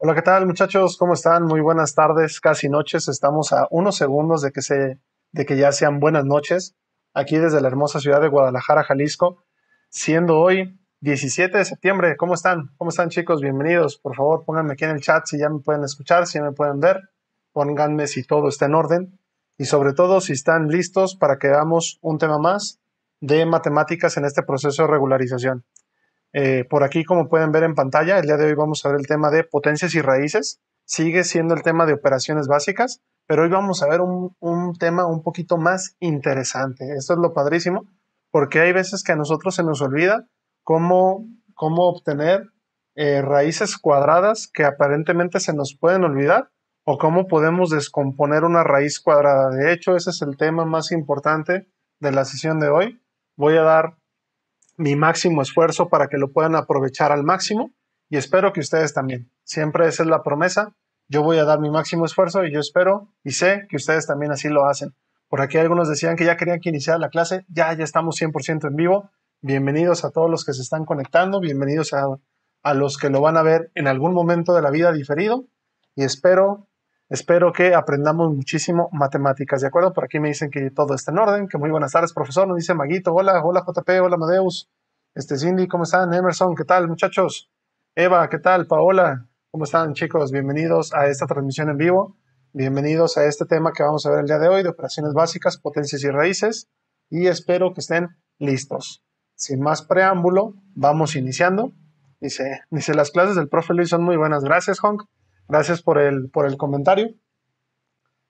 Hola, ¿qué tal muchachos? ¿Cómo están? Muy buenas tardes, casi noches. Estamos a unos segundos de que, se, de que ya sean buenas noches, aquí desde la hermosa ciudad de Guadalajara, Jalisco, siendo hoy 17 de septiembre. ¿Cómo están? ¿Cómo están chicos? Bienvenidos. Por favor, pónganme aquí en el chat si ya me pueden escuchar, si ya me pueden ver. Pónganme si todo está en orden y sobre todo si están listos para que veamos un tema más de matemáticas en este proceso de regularización. Eh, por aquí, como pueden ver en pantalla, el día de hoy vamos a ver el tema de potencias y raíces. Sigue siendo el tema de operaciones básicas, pero hoy vamos a ver un, tema un poquito más interesante. Esto es lo padrísimo, porque hay veces que a nosotros se nos olvida cómo, cómo obtener eh, raíces cuadradas que aparentemente se nos pueden olvidar o cómo podemos descomponer una raíz cuadrada. De hecho, ese es el tema más importante de la sesión de hoy. Voy a dar mi máximo esfuerzo para que lo puedan aprovechar al máximo y espero que ustedes también. Siempre esa es la promesa. Yo voy a dar mi máximo esfuerzo y yo espero y sé que ustedes también así lo hacen. Por aquí algunos decían que ya querían que iniciara la clase. Ya, ya estamos 100% en vivo. Bienvenidos a todos los que se están conectando. Bienvenidos a, a los que lo van a ver en algún momento de la vida diferido. Y espero Espero que aprendamos muchísimo matemáticas, ¿de acuerdo? Por aquí me dicen que todo está en orden, que muy buenas tardes, profesor. Nos dice Maguito, hola, hola JP, hola Madeus, este Cindy, ¿cómo están? Emerson, ¿qué tal, muchachos? Eva, ¿qué tal? Paola, ¿cómo están, chicos? Bienvenidos a esta transmisión en vivo. Bienvenidos a este tema que vamos a ver el día de hoy de operaciones básicas, potencias y raíces. Y espero que estén listos. Sin más preámbulo, vamos iniciando. Dice, dice las clases del profe Luis son muy buenas. Gracias, Honk. Gracias por el, por el comentario.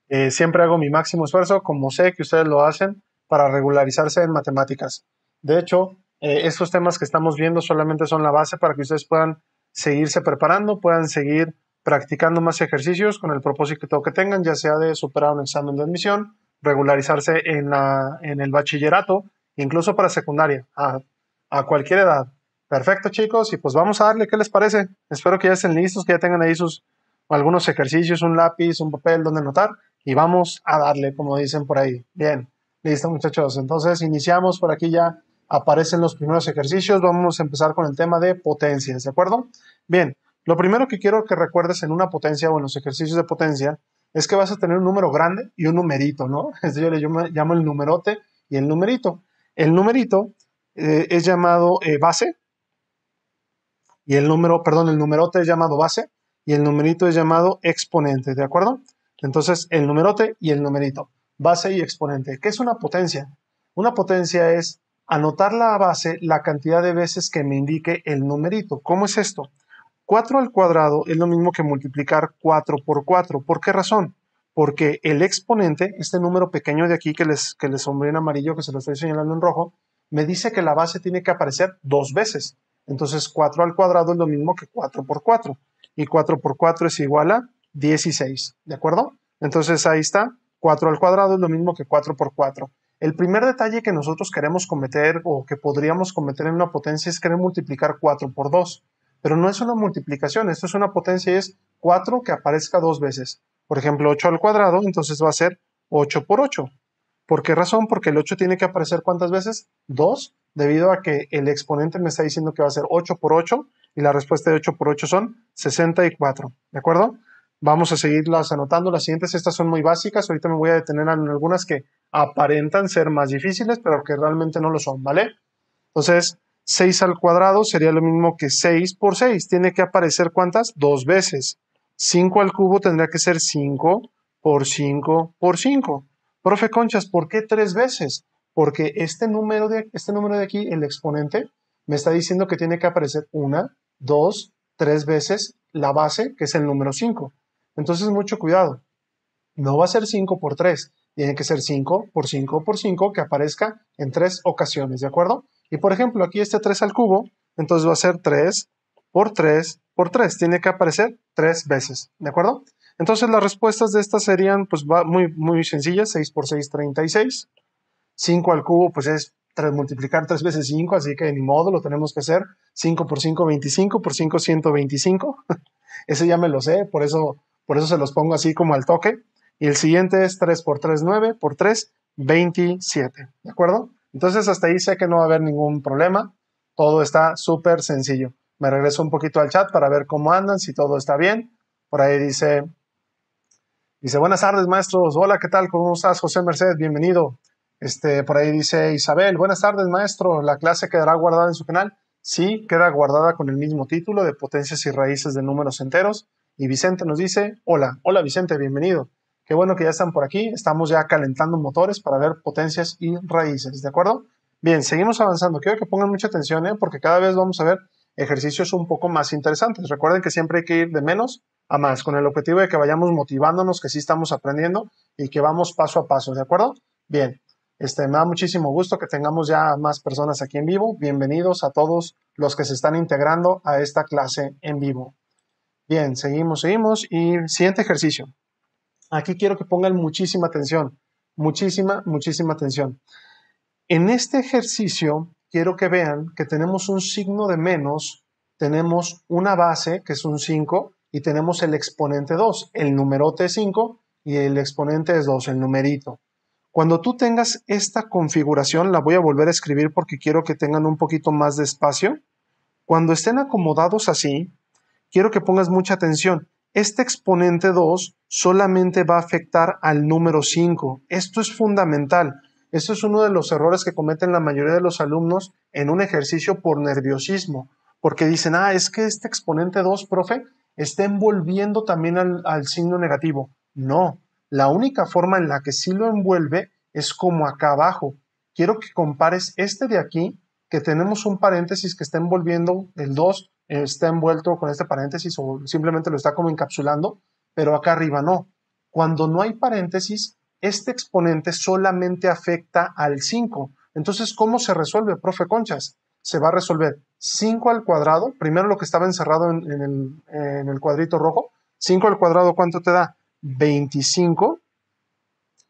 Eh, siempre hago mi máximo esfuerzo, como sé que ustedes lo hacen, para regularizarse en matemáticas. De hecho, eh, estos temas que estamos viendo solamente son la base para que ustedes puedan seguirse preparando, puedan seguir practicando más ejercicios con el propósito que tengan, ya sea de superar un examen de admisión, regularizarse en, la, en el bachillerato, incluso para secundaria, a cualquier edad. Perfecto, chicos, y pues vamos a darle, ¿qué les parece? Espero que ya estén listos, que ya tengan ahí sus, algunos ejercicios, un lápiz, un papel donde anotar y vamos a darle, como dicen por ahí. Bien, listo muchachos. Entonces iniciamos por aquí ya aparecen los primeros ejercicios. Vamos a empezar con el tema de potencias, ¿de acuerdo? Bien, lo primero que quiero que recuerdes en una potencia o en los ejercicios de potencia es que vas a tener un número grande y un numerito, ¿no? yo le llamo, el numerote y el numerito. El numerito eh, es llamado eh, base y el número, perdón, el numerote es llamado base y el numerito es llamado exponente, ¿de acuerdo? Entonces, el numerote y el numerito, base y exponente. ¿Qué es una potencia? Una potencia es anotar la base la cantidad de veces que me indique el numerito. ¿Cómo es esto? 4 al cuadrado es lo mismo que multiplicar 4 por 4. ¿Por qué razón? Porque el exponente, este número pequeño de aquí que les, que les en amarillo, que se lo estoy señalando en rojo, me dice que la base tiene que aparecer dos veces. Entonces 4 al cuadrado es lo mismo que 4 por 4 y 4 por 4 es igual a 16, ¿de acuerdo? Entonces ahí está, 4 al cuadrado es lo mismo que 4 por 4. El primer detalle que nosotros queremos cometer o que podríamos cometer en una potencia es querer multiplicar 4 por 2, pero no es una multiplicación, esto es una potencia y es 4 que aparezca dos veces. Por ejemplo, 8 al cuadrado, entonces va a ser 8 por 8. ¿Por qué razón? Porque el 8 tiene que aparecer cuántas veces? 2, debido a que el exponente me está diciendo que va a ser 8 por 8, y la respuesta de 8 por 8 son 64, ¿de acuerdo? Vamos a seguirlas anotando. Las siguientes, estas son muy básicas. Ahorita me voy a detener en algunas que aparentan ser más difíciles, pero que realmente no lo son, ¿vale? Entonces, 6 al cuadrado sería lo mismo que 6 por 6. Tiene que aparecer cuántas? Dos veces. 5 al cubo tendría que ser 5 por 5 por 5. Profe Conchas, ¿por qué tres veces? Porque este número de, este número de aquí, el exponente, me está diciendo que tiene que aparecer una, dos, tres veces la base, que es el número 5. Entonces, mucho cuidado. No va a ser 5 por 3. Tiene que ser 5 por 5 por 5 que aparezca en tres ocasiones, ¿de acuerdo? Y por ejemplo, aquí este 3 al cubo, entonces va a ser 3 por 3 por 3. Tiene que aparecer tres veces, ¿de acuerdo? Entonces las respuestas de estas serían pues muy, muy sencillas, 6 por 6, 36. 5 al cubo pues es multiplicar 3 veces 5, así que ni modo, lo tenemos que hacer. 5 por 5, 25, por 5, 125. Ese ya me lo sé, por eso, por eso se los pongo así como al toque. Y el siguiente es 3 por 3, 9, por 3, 27. ¿De acuerdo? Entonces hasta ahí sé que no va a haber ningún problema. Todo está súper sencillo. Me regreso un poquito al chat para ver cómo andan, si todo está bien. Por ahí dice, dice, buenas tardes maestros, hola, ¿qué tal? ¿Cómo estás, José Mercedes? Bienvenido. Este, por ahí dice Isabel, buenas tardes maestro, ¿la clase quedará guardada en su canal? Sí, queda guardada con el mismo título de potencias y raíces de números enteros. Y Vicente nos dice, hola, hola Vicente, bienvenido. Qué bueno que ya están por aquí, estamos ya calentando motores para ver potencias y raíces, ¿de acuerdo? Bien, seguimos avanzando. Quiero que pongan mucha atención, ¿eh? porque cada vez vamos a ver ejercicios un poco más interesantes. Recuerden que siempre hay que ir de menos a más, con el objetivo de que vayamos motivándonos, que sí estamos aprendiendo y que vamos paso a paso, ¿de acuerdo? Bien, este, me da muchísimo gusto que tengamos ya más personas aquí en vivo. Bienvenidos a todos los que se están integrando a esta clase en vivo. Bien, seguimos, seguimos. Y siguiente ejercicio. Aquí quiero que pongan muchísima atención, muchísima, muchísima atención. En este ejercicio quiero que vean que tenemos un signo de menos, tenemos una base que es un 5 y tenemos el exponente 2. El numerote es 5 y el exponente es 2, el numerito. Cuando tú tengas esta configuración, la voy a volver a escribir porque quiero que tengan un poquito más de espacio. Cuando estén acomodados así, quiero que pongas mucha atención. Este exponente 2 solamente va a afectar al número 5. Esto es fundamental. Esto es uno de los errores que cometen la mayoría de los alumnos en un ejercicio por nerviosismo, porque dicen, ah, es que este exponente 2, profe, está envolviendo también al, al signo negativo. No, la única forma en la que sí lo envuelve es como acá abajo. Quiero que compares este de aquí, que tenemos un paréntesis que está envolviendo el 2, está envuelto con este paréntesis o simplemente lo está como encapsulando, pero acá arriba no. Cuando no hay paréntesis, este exponente solamente afecta al 5. Entonces, ¿cómo se resuelve, profe Conchas? Se va a resolver 5 al cuadrado, primero lo que estaba encerrado en, el, el cuadrito rojo. 5 al cuadrado, ¿cuánto te da? 25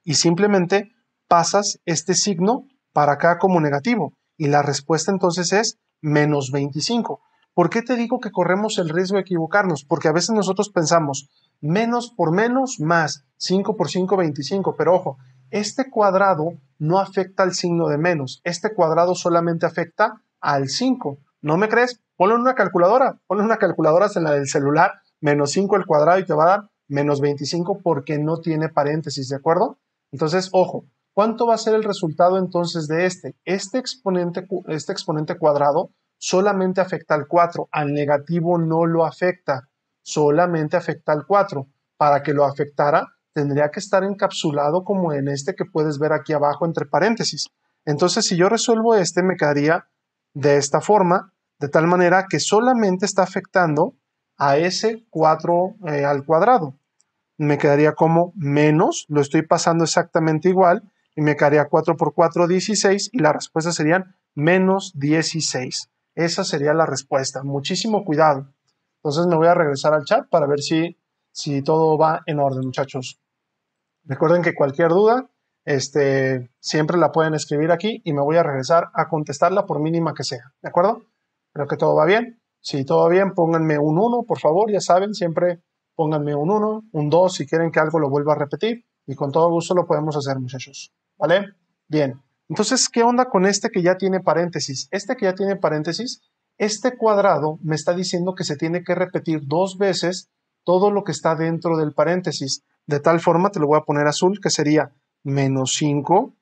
y simplemente pasas este signo para acá como negativo y la respuesta entonces es menos 25. ¿Por qué te digo que corremos el riesgo de equivocarnos? Porque a veces nosotros pensamos menos por menos más 5 por 5, 25, pero ojo, este cuadrado no afecta al signo de menos, este cuadrado solamente afecta al 5. ¿No me crees? Ponlo en una calculadora, ponlo en una calculadora, en la del celular, menos 5 al cuadrado y te va a dar menos 25 porque no tiene paréntesis, ¿de acuerdo? Entonces, ojo, ¿cuánto va a ser el resultado entonces de este? Este exponente, este exponente cuadrado solamente afecta al 4, al negativo no lo afecta, solamente afecta al 4. Para que lo afectara, tendría que estar encapsulado como en este que puedes ver aquí abajo entre paréntesis. Entonces, si yo resuelvo este, me quedaría de esta forma, de tal manera que solamente está afectando a ese 4 eh, al cuadrado. Me quedaría como menos, lo estoy pasando exactamente igual, y me quedaría 4 por 4, 16, y la respuesta serían menos 16. Esa sería la respuesta. Muchísimo cuidado. Entonces me voy a regresar al chat para ver si, si todo va en orden, muchachos. Recuerden que cualquier duda, este, siempre la pueden escribir aquí y me voy a regresar a contestarla por mínima que sea. ¿De acuerdo? Creo que todo va bien. Si todo bien, pónganme un 1, por favor, ya saben, siempre pónganme un 1, un 2 si quieren que algo lo vuelva a repetir y con todo gusto lo podemos hacer, muchachos. ¿Vale? Bien. Entonces, ¿qué onda con este que ya tiene paréntesis? Este que ya tiene paréntesis, este cuadrado me está diciendo que se tiene que repetir dos veces todo lo que está dentro del paréntesis. De tal forma, te lo voy a poner azul, que sería menos 5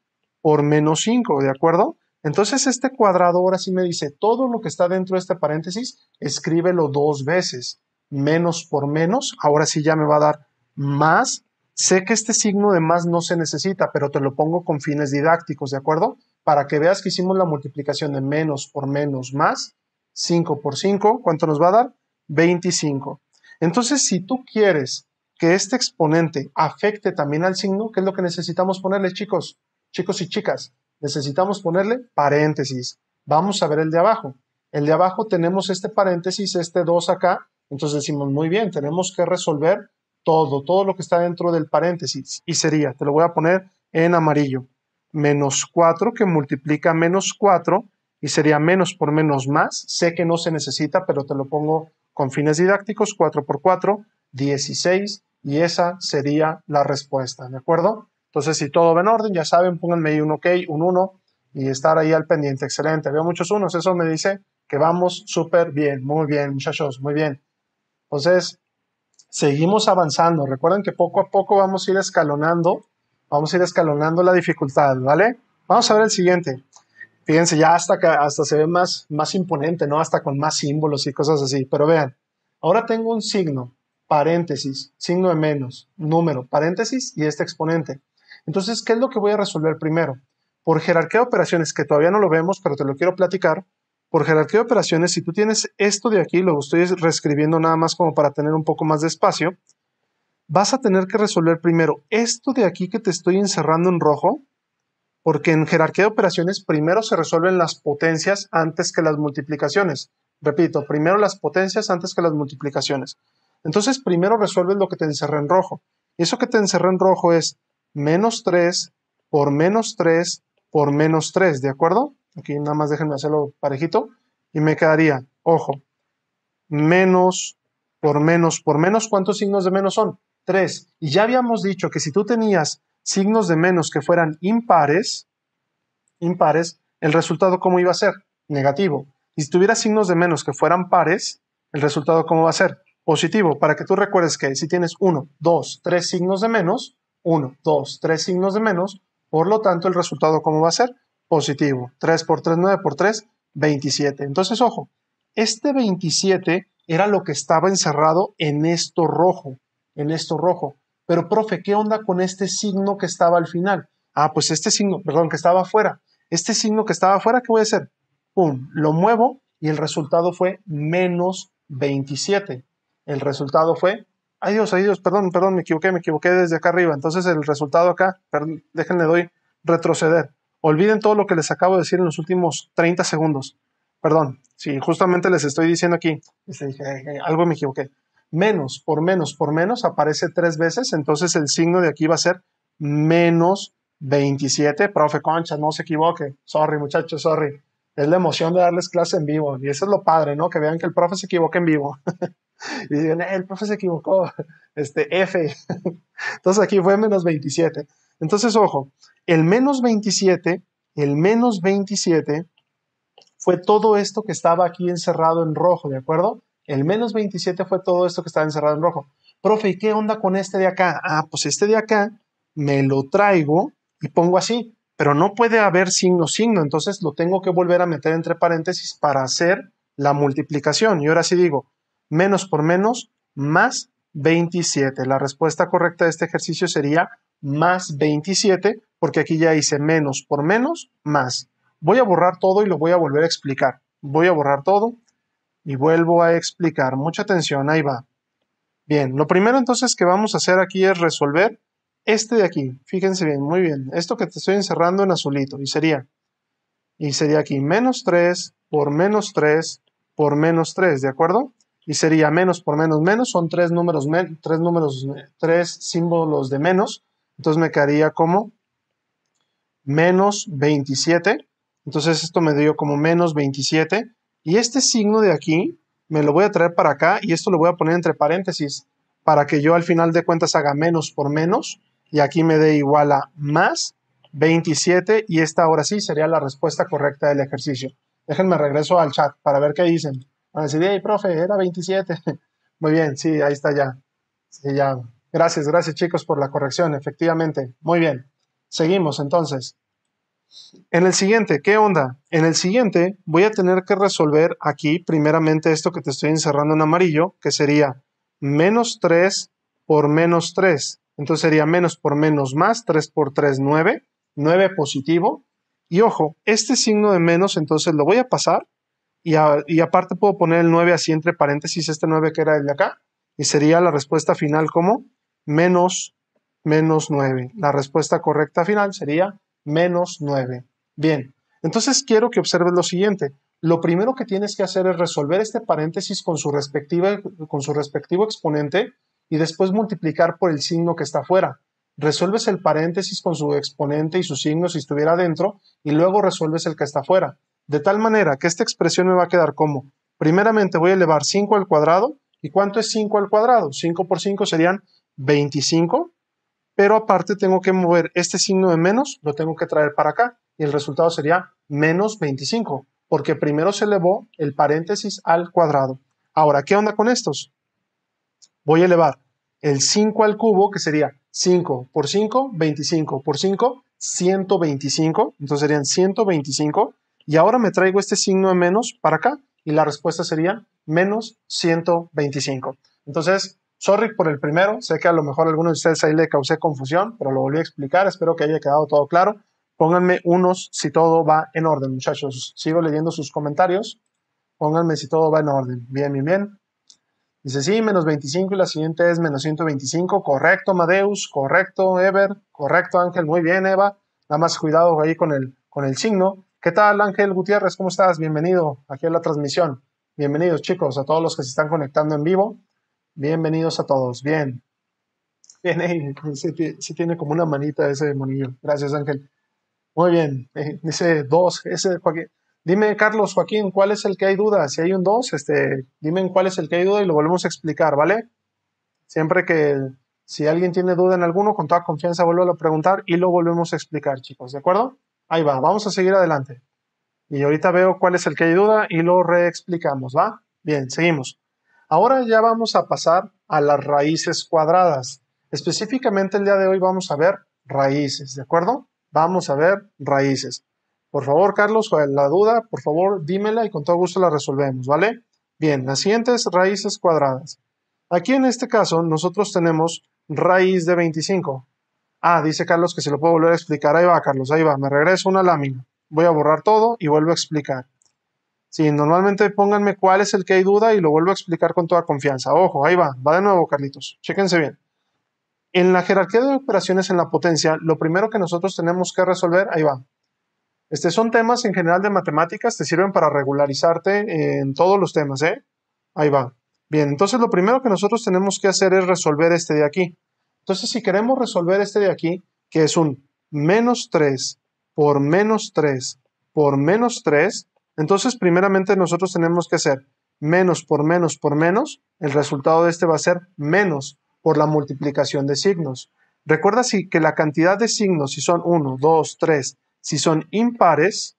por menos 5, ¿de acuerdo? Entonces este cuadrado ahora sí me dice, todo lo que está dentro de este paréntesis, escríbelo dos veces, menos por menos, ahora sí ya me va a dar más. Sé que este signo de más no se necesita, pero te lo pongo con fines didácticos, ¿de acuerdo? Para que veas que hicimos la multiplicación de menos por menos más, 5 por 5, ¿cuánto nos va a dar? 25. Entonces, si tú quieres que este exponente afecte también al signo, ¿qué es lo que necesitamos ponerle, chicos? Chicos y chicas, necesitamos ponerle paréntesis. Vamos a ver el de abajo. El de abajo tenemos este paréntesis, este 2 acá. Entonces decimos, muy bien, tenemos que resolver todo, todo lo que está dentro del paréntesis. Y sería, te lo voy a poner en amarillo, menos 4 que multiplica menos 4 y sería menos por menos más. Sé que no se necesita, pero te lo pongo con fines didácticos, 4 por 4, 16 y esa sería la respuesta, ¿de acuerdo? Entonces, si todo va en orden, ya saben, pónganme ahí un OK, un 1 y estar ahí al pendiente. Excelente. Veo muchos unos. Eso me dice que vamos súper bien. Muy bien, muchachos. Muy bien. Entonces, seguimos avanzando. Recuerden que poco a poco vamos a ir escalonando. Vamos a ir escalonando la dificultad, ¿vale? Vamos a ver el siguiente. Fíjense, ya hasta, que, hasta se ve más, más imponente, ¿no? Hasta con más símbolos y cosas así. Pero vean, ahora tengo un signo, paréntesis, signo de menos, número, paréntesis y este exponente. Entonces, ¿qué es lo que voy a resolver primero? Por jerarquía de operaciones, que todavía no lo vemos, pero te lo quiero platicar, por jerarquía de operaciones, si tú tienes esto de aquí, lo estoy reescribiendo nada más como para tener un poco más de espacio, vas a tener que resolver primero esto de aquí que te estoy encerrando en rojo, porque en jerarquía de operaciones primero se resuelven las potencias antes que las multiplicaciones. Repito, primero las potencias antes que las multiplicaciones. Entonces primero resuelves lo que te encerré en rojo. Y eso que te encerré en rojo es menos 3 por menos 3 por menos 3, ¿de acuerdo? Aquí nada más déjenme hacerlo parejito y me quedaría, ojo, menos por menos por menos, ¿cuántos signos de menos son? 3. Y ya habíamos dicho que si tú tenías signos de menos que fueran impares, impares, el resultado cómo iba a ser? Negativo. Y si tuvieras signos de menos que fueran pares, el resultado cómo va a ser? Positivo, para que tú recuerdes que si tienes 1, 2, 3 signos de menos, 1, 2, 3 signos de menos, por lo tanto el resultado ¿cómo va a ser? Positivo. 3 por 3, 9 por 3, 27. Entonces, ojo, este 27 era lo que estaba encerrado en esto rojo, en esto rojo. Pero, profe, ¿qué onda con este signo que estaba al final? Ah, pues este signo, perdón, que estaba afuera. Este signo que estaba afuera, ¿qué voy a hacer? Pum, lo muevo y el resultado fue menos 27. El resultado fue ay Dios, ay Dios, perdón, perdón, me equivoqué, me equivoqué desde acá arriba. Entonces el resultado acá, perdón, déjenle doy retroceder. Olviden todo lo que les acabo de decir en los últimos 30 segundos. Perdón, si justamente les estoy diciendo aquí, este, algo me equivoqué. Menos, por menos, por menos, aparece tres veces, entonces el signo de aquí va a ser menos 27. Profe Concha, no se equivoque. Sorry, muchachos, sorry. Es la emoción de darles clase en vivo. Y eso es lo padre, ¿no? Que vean que el profe se equivoque en vivo. Y eh, el profe se equivocó, este F. Entonces aquí fue menos 27. Entonces, ojo, el menos 27, el menos 27 fue todo esto que estaba aquí encerrado en rojo, ¿de acuerdo? El menos 27 fue todo esto que estaba encerrado en rojo. Profe, ¿y qué onda con este de acá? Ah, pues este de acá me lo traigo y pongo así, pero no puede haber signo signo, entonces lo tengo que volver a meter entre paréntesis para hacer la multiplicación. Y ahora sí digo, menos por menos, más 27. La respuesta correcta de este ejercicio sería más 27, porque aquí ya hice menos por menos, más. Voy a borrar todo y lo voy a volver a explicar. Voy a borrar todo y vuelvo a explicar. Mucha atención, ahí va. Bien, lo primero entonces que vamos a hacer aquí es resolver este de aquí. Fíjense bien, muy bien. Esto que te estoy encerrando en azulito y sería, y sería aquí menos 3 por menos 3 por menos 3, ¿de acuerdo? y sería menos por menos menos, son tres números, tres números, tres símbolos de menos, entonces me quedaría como menos 27, entonces esto me dio como menos 27, y este signo de aquí me lo voy a traer para acá, y esto lo voy a poner entre paréntesis, para que yo al final de cuentas haga menos por menos, y aquí me dé igual a más 27, y esta ahora sí sería la respuesta correcta del ejercicio. Déjenme regreso al chat para ver qué dicen a decir, hey, profe, era 27. Muy bien, sí, ahí está ya. ya. Gracias, gracias chicos por la corrección, efectivamente. Muy bien. Seguimos entonces. En el siguiente, ¿qué onda? En el siguiente voy a tener que resolver aquí primeramente esto que te estoy encerrando en amarillo, que sería menos 3 por menos 3. Entonces sería menos por menos más, 3 por 3, 9, 9 positivo. Y ojo, este signo de menos entonces lo voy a pasar y, aparte puedo poner el 9 así entre paréntesis, este 9 que era el de acá. Y sería la respuesta final como menos menos 9. La respuesta correcta final sería menos 9. Bien, entonces quiero que observes lo siguiente. Lo primero que tienes que hacer es resolver este paréntesis con su, respectiva, con su respectivo exponente y después multiplicar por el signo que está afuera. Resuelves el paréntesis con su exponente y su signo si estuviera dentro y luego resuelves el que está afuera. De tal manera que esta expresión me va a quedar como, primeramente voy a elevar 5 al cuadrado, ¿y cuánto es 5 al cuadrado? 5 por 5 serían 25, pero aparte tengo que mover este signo de menos, lo tengo que traer para acá, y el resultado sería menos 25, porque primero se elevó el paréntesis al cuadrado. Ahora, ¿qué onda con estos? Voy a elevar el 5 al cubo, que sería 5 por 5, 25 por 5, 125, entonces serían 125, y ahora me traigo este signo de menos para acá y la respuesta sería menos 125. Entonces, sorry por el primero, sé que a lo mejor a alguno de ustedes ahí le causé confusión, pero lo volví a explicar, espero que haya quedado todo claro. Pónganme unos si todo va en orden, muchachos. Sigo leyendo sus comentarios. Pónganme si todo va en orden. Bien, bien, bien. Dice, sí, menos 25 y la siguiente es menos 125. Correcto, Madeus. Correcto, Ever. Correcto, Ángel. Muy bien, Eva. Nada más cuidado ahí con el, con el signo. ¿Qué tal Ángel Gutiérrez? ¿Cómo estás? Bienvenido aquí a la transmisión. Bienvenidos chicos a todos los que se están conectando en vivo. Bienvenidos a todos. Bien. Bien, ahí. Eh, sí, tiene como una manita ese monillo. Gracias Ángel. Muy bien. dice eh, dos. Ese, Joaquín. Dime Carlos Joaquín, ¿cuál es el que hay duda? Si hay un dos, este, dime cuál es el que hay duda y lo volvemos a explicar, ¿vale? Siempre que si alguien tiene duda en alguno, con toda confianza vuelvo a preguntar y lo volvemos a explicar, chicos, ¿de acuerdo? Ahí va, vamos a seguir adelante. Y ahorita veo cuál es el que hay duda y lo reexplicamos, ¿va? Bien, seguimos. Ahora ya vamos a pasar a las raíces cuadradas. Específicamente el día de hoy vamos a ver raíces, ¿de acuerdo? Vamos a ver raíces. Por favor, Carlos, la duda, por favor, dímela y con todo gusto la resolvemos, ¿vale? Bien, las siguientes raíces cuadradas. Aquí en este caso nosotros tenemos raíz de 25. Ah, dice Carlos que se lo puedo volver a explicar. Ahí va, Carlos, ahí va. Me regreso una lámina. Voy a borrar todo y vuelvo a explicar. Sí, normalmente pónganme cuál es el que hay duda y lo vuelvo a explicar con toda confianza. Ojo, ahí va, va de nuevo, Carlitos. Chéquense bien. En la jerarquía de operaciones en la potencia, lo primero que nosotros tenemos que resolver, ahí va. Este, son temas en general de matemáticas, te sirven para regularizarte en todos los temas, ¿eh? Ahí va. Bien, entonces lo primero que nosotros tenemos que hacer es resolver este de aquí. Entonces, si queremos resolver este de aquí, que es un menos 3 por menos 3 por menos 3, entonces primeramente nosotros tenemos que hacer menos por menos por menos, el resultado de este va a ser menos por la multiplicación de signos. Recuerda si, que la cantidad de signos, si son 1, 2, 3, si son impares,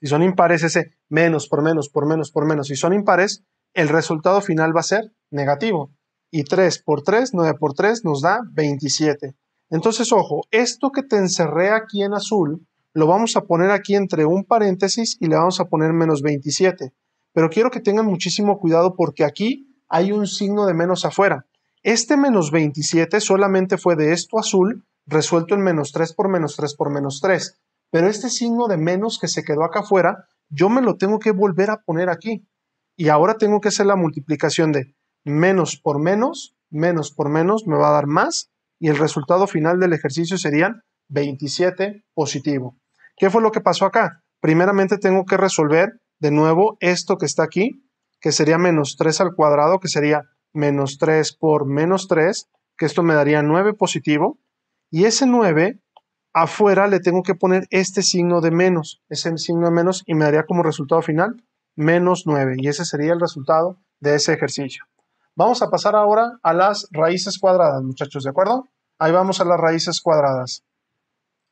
si son impares ese menos por menos por menos por menos, si son impares, el resultado final va a ser negativo y 3 por 3, 9 por 3 nos da 27. Entonces, ojo, esto que te encerré aquí en azul, lo vamos a poner aquí entre un paréntesis y le vamos a poner menos 27. Pero quiero que tengan muchísimo cuidado porque aquí hay un signo de menos afuera. Este menos 27 solamente fue de esto azul resuelto en menos 3 por menos 3 por menos 3. Pero este signo de menos que se quedó acá afuera, yo me lo tengo que volver a poner aquí. Y ahora tengo que hacer la multiplicación de menos por menos, menos por menos, me va a dar más y el resultado final del ejercicio serían 27 positivo. ¿Qué fue lo que pasó acá? Primeramente tengo que resolver de nuevo esto que está aquí, que sería menos 3 al cuadrado, que sería menos 3 por menos 3, que esto me daría 9 positivo. Y ese 9, afuera le tengo que poner este signo de menos, ese signo de menos, y me daría como resultado final menos 9. Y ese sería el resultado de ese ejercicio. Vamos a pasar ahora a las raíces cuadradas, muchachos, ¿de acuerdo? Ahí vamos a las raíces cuadradas.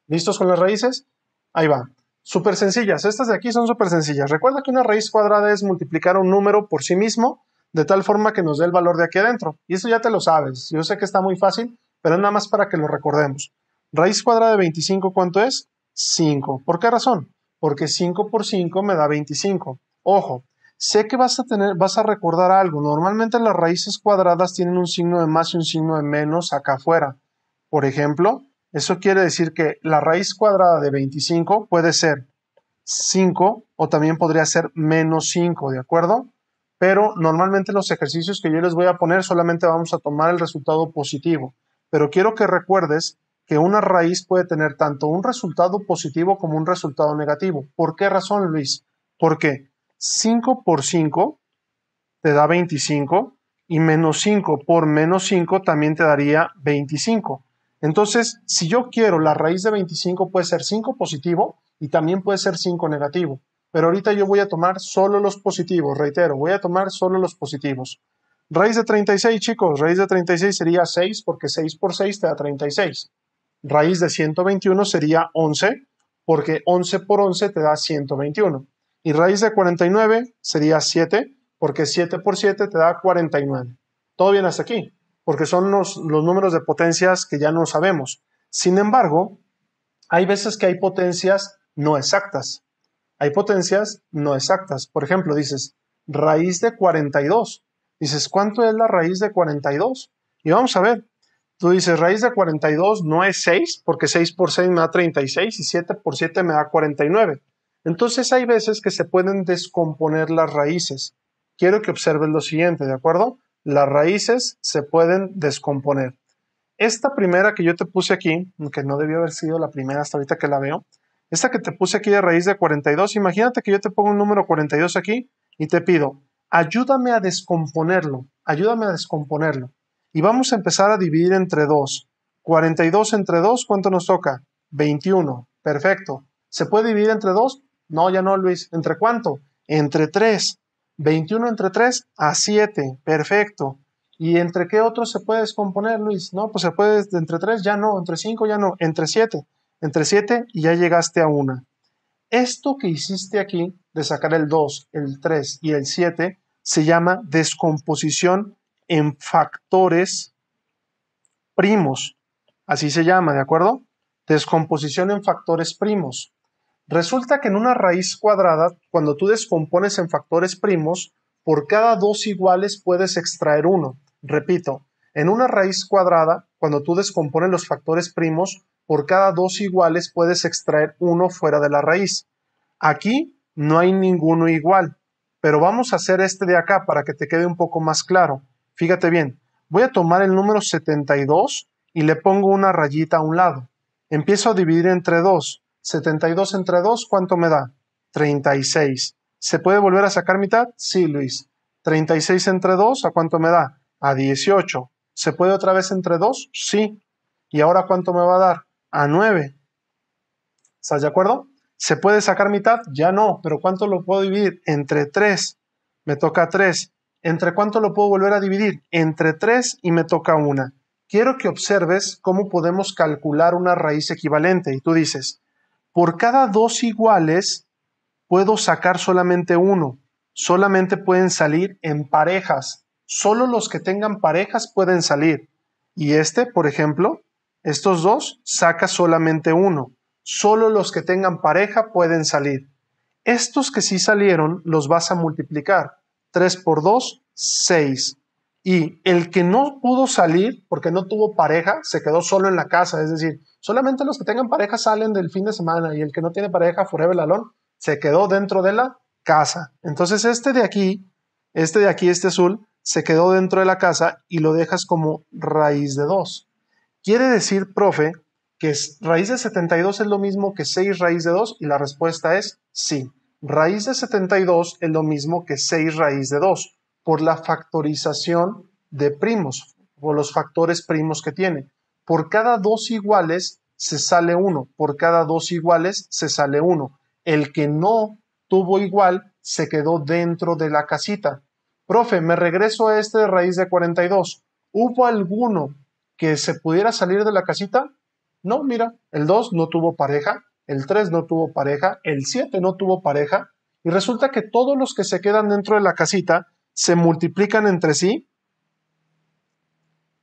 ¿Listos con las raíces? Ahí va. Súper sencillas. Estas de aquí son súper sencillas. Recuerda que una raíz cuadrada es multiplicar un número por sí mismo de tal forma que nos dé el valor de aquí adentro. Y eso ya te lo sabes. Yo sé que está muy fácil, pero nada más para que lo recordemos. Raíz cuadrada de 25, ¿cuánto es? 5. ¿Por qué razón? Porque 5 por 5 me da 25. Ojo, sé que vas a tener, vas a recordar algo. Normalmente las raíces cuadradas tienen un signo de más y un signo de menos acá afuera. Por ejemplo, eso quiere decir que la raíz cuadrada de 25 puede ser 5 o también podría ser menos 5, ¿de acuerdo? Pero normalmente los ejercicios que yo les voy a poner solamente vamos a tomar el resultado positivo. Pero quiero que recuerdes que una raíz puede tener tanto un resultado positivo como un resultado negativo. ¿Por qué razón, Luis? ¿Por qué? 5 por 5 te da 25 y menos 5 por menos 5 también te daría 25. Entonces, si yo quiero la raíz de 25 puede ser 5 positivo y también puede ser 5 negativo. Pero ahorita yo voy a tomar solo los positivos, reitero, voy a tomar solo los positivos. Raíz de 36, chicos, raíz de 36 sería 6 porque 6 por 6 te da 36. Raíz de 121 sería 11 porque 11 por 11 te da 121. Y raíz de 49 sería 7, porque 7 por 7 te da 49. Todo bien hasta aquí, porque son los, los números de potencias que ya no sabemos. Sin embargo, hay veces que hay potencias no exactas. Hay potencias no exactas. Por ejemplo, dices, raíz de 42. Dices, ¿cuánto es la raíz de 42? Y vamos a ver. Tú dices, raíz de 42 no es 6, porque 6 por 6 me da 36 y 7 por 7 me da 49. Entonces hay veces que se pueden descomponer las raíces. Quiero que observes lo siguiente, ¿de acuerdo? Las raíces se pueden descomponer. Esta primera que yo te puse aquí, que no debió haber sido la primera hasta ahorita que la veo, esta que te puse aquí de raíz de 42, imagínate que yo te pongo un número 42 aquí y te pido, ayúdame a descomponerlo, ayúdame a descomponerlo. Y vamos a empezar a dividir entre 2. 42 entre 2, ¿cuánto nos toca? 21. Perfecto. ¿Se puede dividir entre dos? No, ya no, Luis. ¿Entre cuánto? Entre 3. 21 entre 3 a 7. Perfecto. ¿Y entre qué otros se puede descomponer, Luis? No, pues se puede entre 3, ya no, entre 5, ya no, entre 7. Entre 7 y ya llegaste a 1. Esto que hiciste aquí de sacar el 2, el 3 y el 7 se llama descomposición en factores primos. Así se llama, ¿de acuerdo? Descomposición en factores primos. Resulta que en una raíz cuadrada, cuando tú descompones en factores primos, por cada dos iguales puedes extraer uno. Repito, en una raíz cuadrada, cuando tú descompones los factores primos, por cada dos iguales puedes extraer uno fuera de la raíz. Aquí no hay ninguno igual, pero vamos a hacer este de acá para que te quede un poco más claro. Fíjate bien, voy a tomar el número 72 y le pongo una rayita a un lado. Empiezo a dividir entre dos 72 entre 2, ¿cuánto me da? 36. ¿Se puede volver a sacar mitad? Sí, Luis. 36 entre 2, ¿a cuánto me da? A 18. ¿Se puede otra vez entre 2? Sí. ¿Y ahora cuánto me va a dar? A 9. ¿Estás de acuerdo? ¿Se puede sacar mitad? Ya no, pero ¿cuánto lo puedo dividir? Entre 3. Me toca 3. ¿Entre cuánto lo puedo volver a dividir? Entre 3 y me toca 1. Quiero que observes cómo podemos calcular una raíz equivalente. Y tú dices, por cada dos iguales puedo sacar solamente uno. Solamente pueden salir en parejas. Solo los que tengan parejas pueden salir. Y este, por ejemplo, estos dos, saca solamente uno. Solo los que tengan pareja pueden salir. Estos que sí salieron los vas a multiplicar. 3 por 2, 6. Y el que no pudo salir porque no tuvo pareja, se quedó solo en la casa. Es decir, solamente los que tengan pareja salen del fin de semana y el que no tiene pareja, forever alone, se quedó dentro de la casa. Entonces este de aquí, este de aquí, este azul, se quedó dentro de la casa y lo dejas como raíz de 2. Quiere decir, profe, que raíz de 72 es lo mismo que 6 raíz de 2 y la respuesta es sí. Raíz de 72 es lo mismo que 6 raíz de 2 por la factorización de primos, o los factores primos que tiene. Por cada dos iguales se sale uno, por cada dos iguales se sale uno. El que no tuvo igual se quedó dentro de la casita. Profe, me regreso a este de raíz de 42. ¿Hubo alguno que se pudiera salir de la casita? No, mira, el 2 no tuvo pareja, el 3 no tuvo pareja, el 7 no tuvo pareja, y resulta que todos los que se quedan dentro de la casita se multiplican entre sí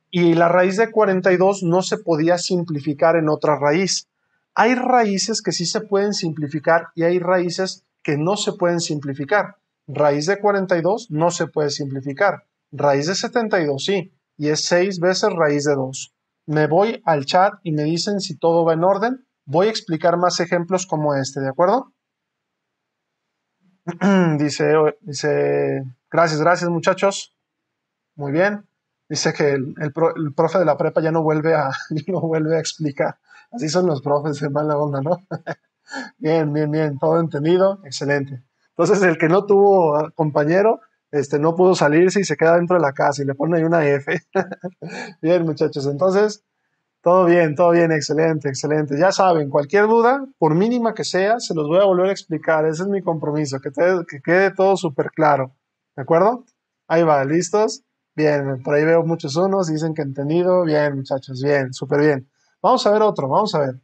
y la raíz de 42 no se podía simplificar en otra raíz. Hay raíces que sí se pueden simplificar y hay raíces que no se pueden simplificar. Raíz de 42 no se puede simplificar. Raíz de 72 sí, y es 6 veces raíz de 2. Me voy al chat y me dicen si todo va en orden. Voy a explicar más ejemplos como este, ¿de acuerdo? dice, dice Gracias, gracias muchachos. Muy bien. Dice que el, profe de la prepa ya no vuelve a, vuelve a explicar. Así son los profes de mala onda, ¿no? bien, bien, bien. Todo entendido. Excelente. Entonces, el que no tuvo compañero, este, no pudo salirse y se queda dentro de la casa y le pone ahí una F. bien, muchachos. Entonces, todo bien, todo bien, excelente, excelente. Ya saben, cualquier duda, por mínima que sea, se los voy a volver a explicar. Ese es mi compromiso, que, que quede todo súper claro. ¿De acuerdo? Ahí va, listos. Bien, por ahí veo muchos unos, dicen que entendido. Bien, muchachos, bien, súper bien. Vamos a ver otro, vamos a ver.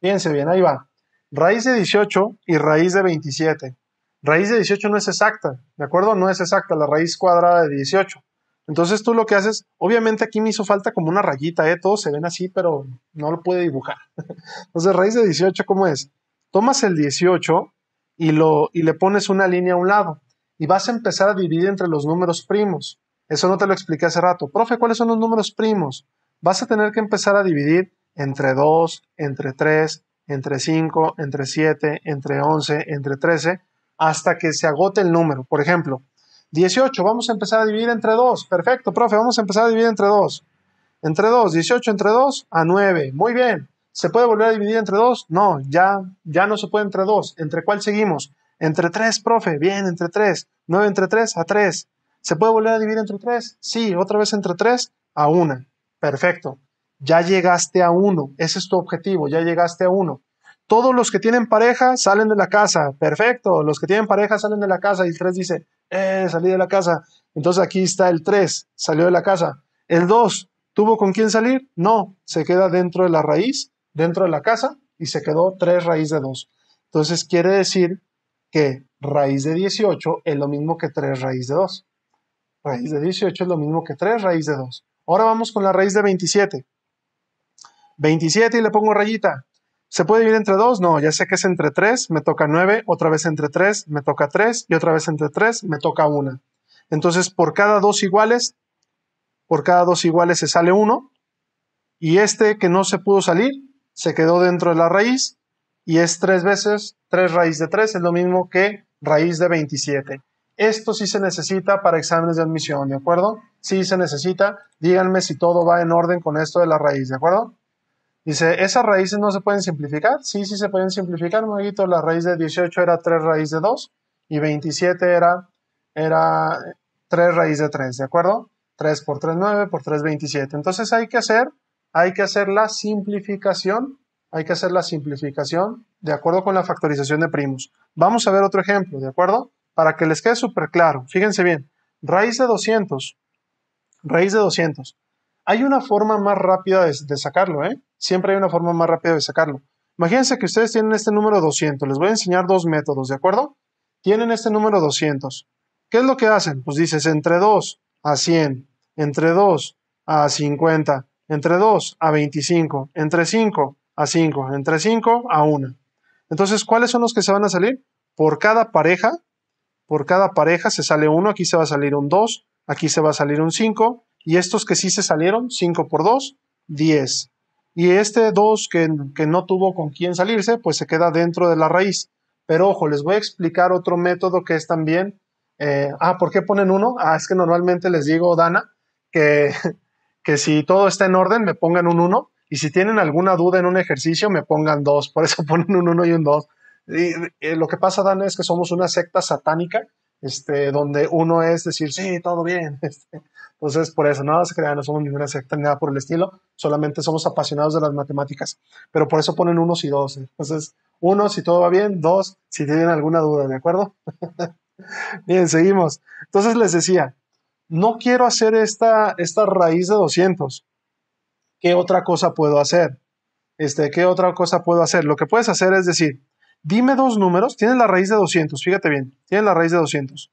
Fíjense bien, ahí va. Raíz de 18 y raíz de 27. Raíz de 18 no es exacta, ¿de acuerdo? No es exacta la raíz cuadrada de 18. Entonces tú lo que haces, obviamente aquí me hizo falta como una rayita, ¿eh? Todos se ven así, pero no lo pude dibujar. Entonces, raíz de 18, ¿cómo es? Tomas el 18 y, lo, y le pones una línea a un lado y vas a empezar a dividir entre los números primos. Eso no te lo expliqué hace rato. Profe, ¿cuáles son los números primos? Vas a tener que empezar a dividir entre 2, entre 3, entre 5, entre 7, entre 11, entre 13, hasta que se agote el número. Por ejemplo, 18, vamos a empezar a dividir entre 2. Perfecto, profe, vamos a empezar a dividir entre 2. Entre 2, 18 entre 2 a 9. Muy bien. ¿Se puede volver a dividir entre 2? No, ya, ya no se puede entre 2. ¿Entre cuál seguimos? Entre 3, profe, bien, entre 3. 9 entre 3 a 3. ¿Se puede volver a dividir entre 3? Sí, otra vez entre 3 a 1. Perfecto. Ya llegaste a 1. Ese es tu objetivo, ya llegaste a 1. Todos los que tienen pareja salen de la casa. Perfecto. Los que tienen pareja salen de la casa y el 3 dice, eh, salí de la casa. Entonces aquí está el 3, salió de la casa. El 2, ¿tuvo con quién salir? No, se queda dentro de la raíz, dentro de la casa y se quedó 3 raíz de 2. Entonces quiere decir que raíz de 18 es lo mismo que 3 raíz de 2. Raíz de 18 es lo mismo que 3 raíz de 2. Ahora vamos con la raíz de 27. 27 y le pongo rayita. ¿Se puede dividir entre 2? No, ya sé que es entre 3, me toca 9, otra vez entre 3, me toca 3 y otra vez entre 3, me toca 1. Entonces, por cada dos iguales, por cada dos iguales se sale 1 y este que no se pudo salir se quedó dentro de la raíz y es 3 veces 3 raíz de 3, es lo mismo que raíz de 27. Esto sí se necesita para exámenes de admisión, ¿de acuerdo? Sí se necesita. Díganme si todo va en orden con esto de la raíz, ¿de acuerdo? Dice, ¿esas raíces no se pueden simplificar? Sí, sí se pueden simplificar, Maguito. La raíz de 18 era 3 raíz de 2 y 27 era, era 3 raíz de 3, ¿de acuerdo? 3 por 3, 9 por 3, 27. Entonces hay que hacer, hay que hacer la simplificación hay que hacer la simplificación de acuerdo con la factorización de primos. Vamos a ver otro ejemplo, ¿de acuerdo? Para que les quede súper claro, fíjense bien, raíz de 200, raíz de 200. Hay una forma más rápida de, sacarlo, ¿eh? Siempre hay una forma más rápida de sacarlo. Imagínense que ustedes tienen este número 200, les voy a enseñar dos métodos, ¿de acuerdo? Tienen este número 200. ¿Qué es lo que hacen? Pues dices entre 2 a 100, entre 2 a 50, entre 2 a 25, entre 5 a 5, entre 5 a 1. Entonces, ¿cuáles son los que se van a salir? Por cada pareja, por cada pareja se sale uno, aquí se va a salir un 2, aquí se va a salir un 5, y estos que sí se salieron, 5 por 2, 10. Y este 2 que, no tuvo con quién salirse, pues se queda dentro de la raíz. Pero ojo, les voy a explicar otro método que es también... Eh, ah, ¿por qué ponen 1? Ah, es que normalmente les digo, Dana, que si todo está en orden, me pongan un 1, y si tienen alguna duda en un ejercicio, me pongan dos. Por eso ponen un uno y un dos. Y, eh, lo que pasa, Dan, es que somos una secta satánica, este, donde uno es decir, sí, todo bien. Este, entonces, por eso, nada se crean, no somos ninguna secta ni nada por el estilo, solamente somos apasionados de las matemáticas. Pero por eso ponen unos y dos. Entonces, uno, si todo va bien, dos, si tienen alguna duda, ¿de acuerdo? bien, seguimos. Entonces les decía, no quiero hacer esta, esta raíz de 200. ¿qué otra cosa puedo hacer? Este, ¿Qué otra cosa puedo hacer? Lo que puedes hacer es decir, dime dos números, tienen la raíz de 200, fíjate bien, tienen la raíz de 200.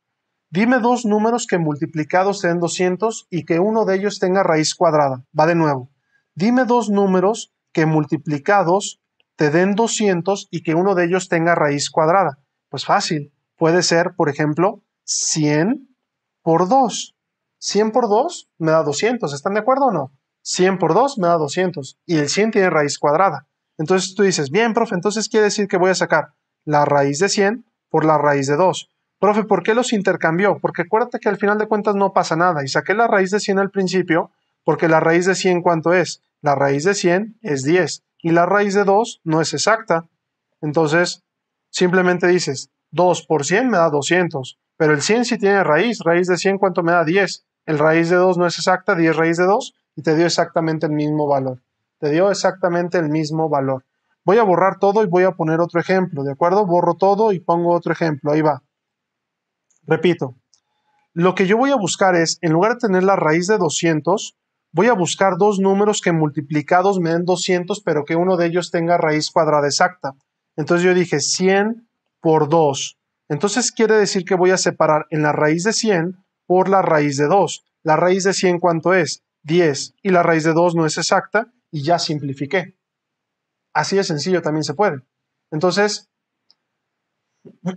Dime dos números que multiplicados den 200 y que uno de ellos tenga raíz cuadrada. Va de nuevo. Dime dos números que multiplicados te den 200 y que uno de ellos tenga raíz cuadrada. Pues fácil. Puede ser, por ejemplo, 100 por 2. 100 por 2 me da 200. ¿Están de acuerdo o no? 100 por 2 me da 200 y el 100 tiene raíz cuadrada. Entonces tú dices, bien, profe, entonces quiere decir que voy a sacar la raíz de 100 por la raíz de 2. Profe, ¿por qué los intercambió? Porque acuérdate que al final de cuentas no pasa nada y saqué la raíz de 100 al principio porque la raíz de 100 ¿cuánto es? La raíz de 100 es 10 y la raíz de 2 no es exacta. Entonces simplemente dices, 2 por 100 me da 200, pero el 100 sí tiene raíz, raíz de 100 ¿cuánto me da? 10. El raíz de 2 no es exacta, 10 raíz de 2, y te dio exactamente el mismo valor. Te dio exactamente el mismo valor. Voy a borrar todo y voy a poner otro ejemplo, ¿de acuerdo? Borro todo y pongo otro ejemplo. Ahí va. Repito, lo que yo voy a buscar es, en lugar de tener la raíz de 200, voy a buscar dos números que multiplicados me den 200, pero que uno de ellos tenga raíz cuadrada exacta. Entonces yo dije 100 por 2. Entonces quiere decir que voy a separar en la raíz de 100 por la raíz de 2. ¿La raíz de 100 cuánto es? 10 y la raíz de 2 no es exacta y ya simplifiqué. Así de sencillo también se puede. Entonces,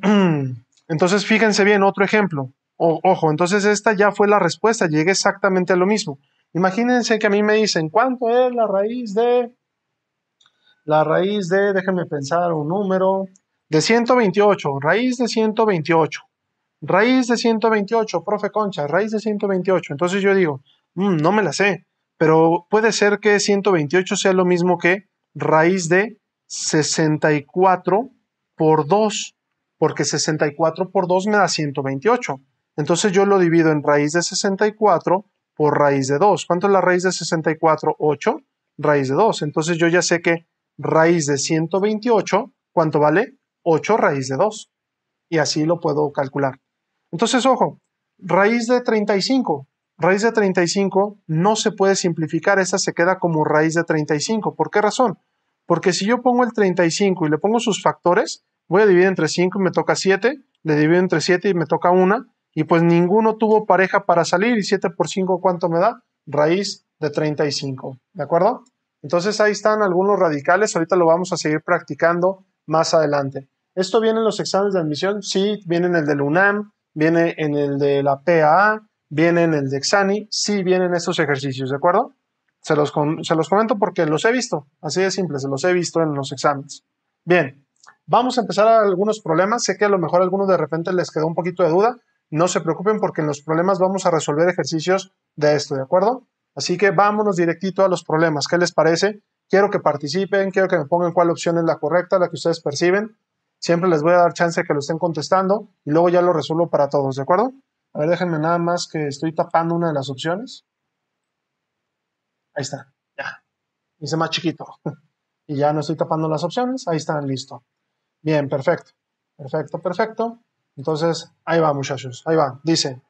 entonces fíjense bien, otro ejemplo. ojo, entonces esta ya fue la respuesta, llegué exactamente a lo mismo. Imagínense que a mí me dicen, ¿cuánto es la raíz de... La raíz de, déjenme pensar un número, de 128, raíz de 128, raíz de 128, profe Concha, raíz de 128. Entonces yo digo, Mm, no me la sé, pero puede ser que 128 sea lo mismo que raíz de 64 por 2, porque 64 por 2 me da 128. Entonces yo lo divido en raíz de 64 por raíz de 2. ¿Cuánto es la raíz de 64? 8, raíz de 2. Entonces yo ya sé que raíz de 128, ¿cuánto vale? 8 raíz de 2. Y así lo puedo calcular. Entonces, ojo, raíz de 35, raíz de 35 no se puede simplificar, esa se queda como raíz de 35. ¿Por qué razón? Porque si yo pongo el 35 y le pongo sus factores, voy a dividir entre 5 y me toca 7, le divido entre 7 y me toca 1, y pues ninguno tuvo pareja para salir, y 7 por 5, ¿cuánto me da? Raíz de 35, ¿de acuerdo? Entonces ahí están algunos radicales, ahorita lo vamos a seguir practicando más adelante. ¿Esto viene en los exámenes de admisión? Sí, viene en el del UNAM, viene en el de la PAA, vienen en el Dexani, sí vienen estos ejercicios, ¿de acuerdo? Se los, se los comento porque los he visto, así de simple, se los he visto en los exámenes. Bien, vamos a empezar a algunos problemas, sé que a lo mejor a algunos de repente les quedó un poquito de duda, no se preocupen porque en los problemas vamos a resolver ejercicios de esto, ¿de acuerdo? Así que vámonos directito a los problemas, ¿qué les parece? Quiero que participen, quiero que me pongan cuál opción es la correcta, la que ustedes perciben. Siempre les voy a dar chance de que lo estén contestando y luego ya lo resuelvo para todos, ¿de acuerdo? A ver, déjenme nada más que estoy tapando una de las opciones. Ahí está, ya. Hice más chiquito. y ya no estoy tapando las opciones. Ahí están, listo. Bien, perfecto. Perfecto, perfecto. Entonces, ahí va, muchachos. Ahí va. Dice,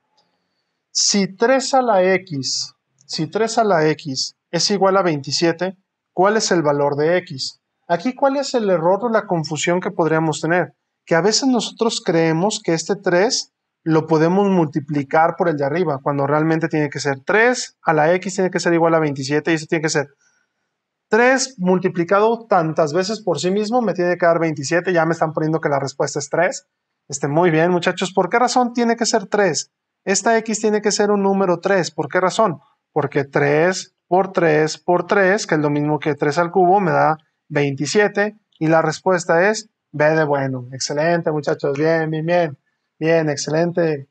si 3 a la x, si 3 a la x es igual a 27, ¿cuál es el valor de x? Aquí, ¿cuál es el error o la confusión que podríamos tener? Que a veces nosotros creemos que este 3 lo podemos multiplicar por el de arriba, cuando realmente tiene que ser 3 a la x tiene que ser igual a 27 y eso tiene que ser 3 multiplicado tantas veces por sí mismo me tiene que dar 27, ya me están poniendo que la respuesta es 3. Este, muy bien, muchachos, ¿por qué razón tiene que ser 3? Esta x tiene que ser un número 3, ¿por qué razón? Porque 3 por 3 por 3, que es lo mismo que 3 al cubo, me da 27 y la respuesta es B de bueno. Excelente, muchachos, bien, bien, bien. Bien, excelente.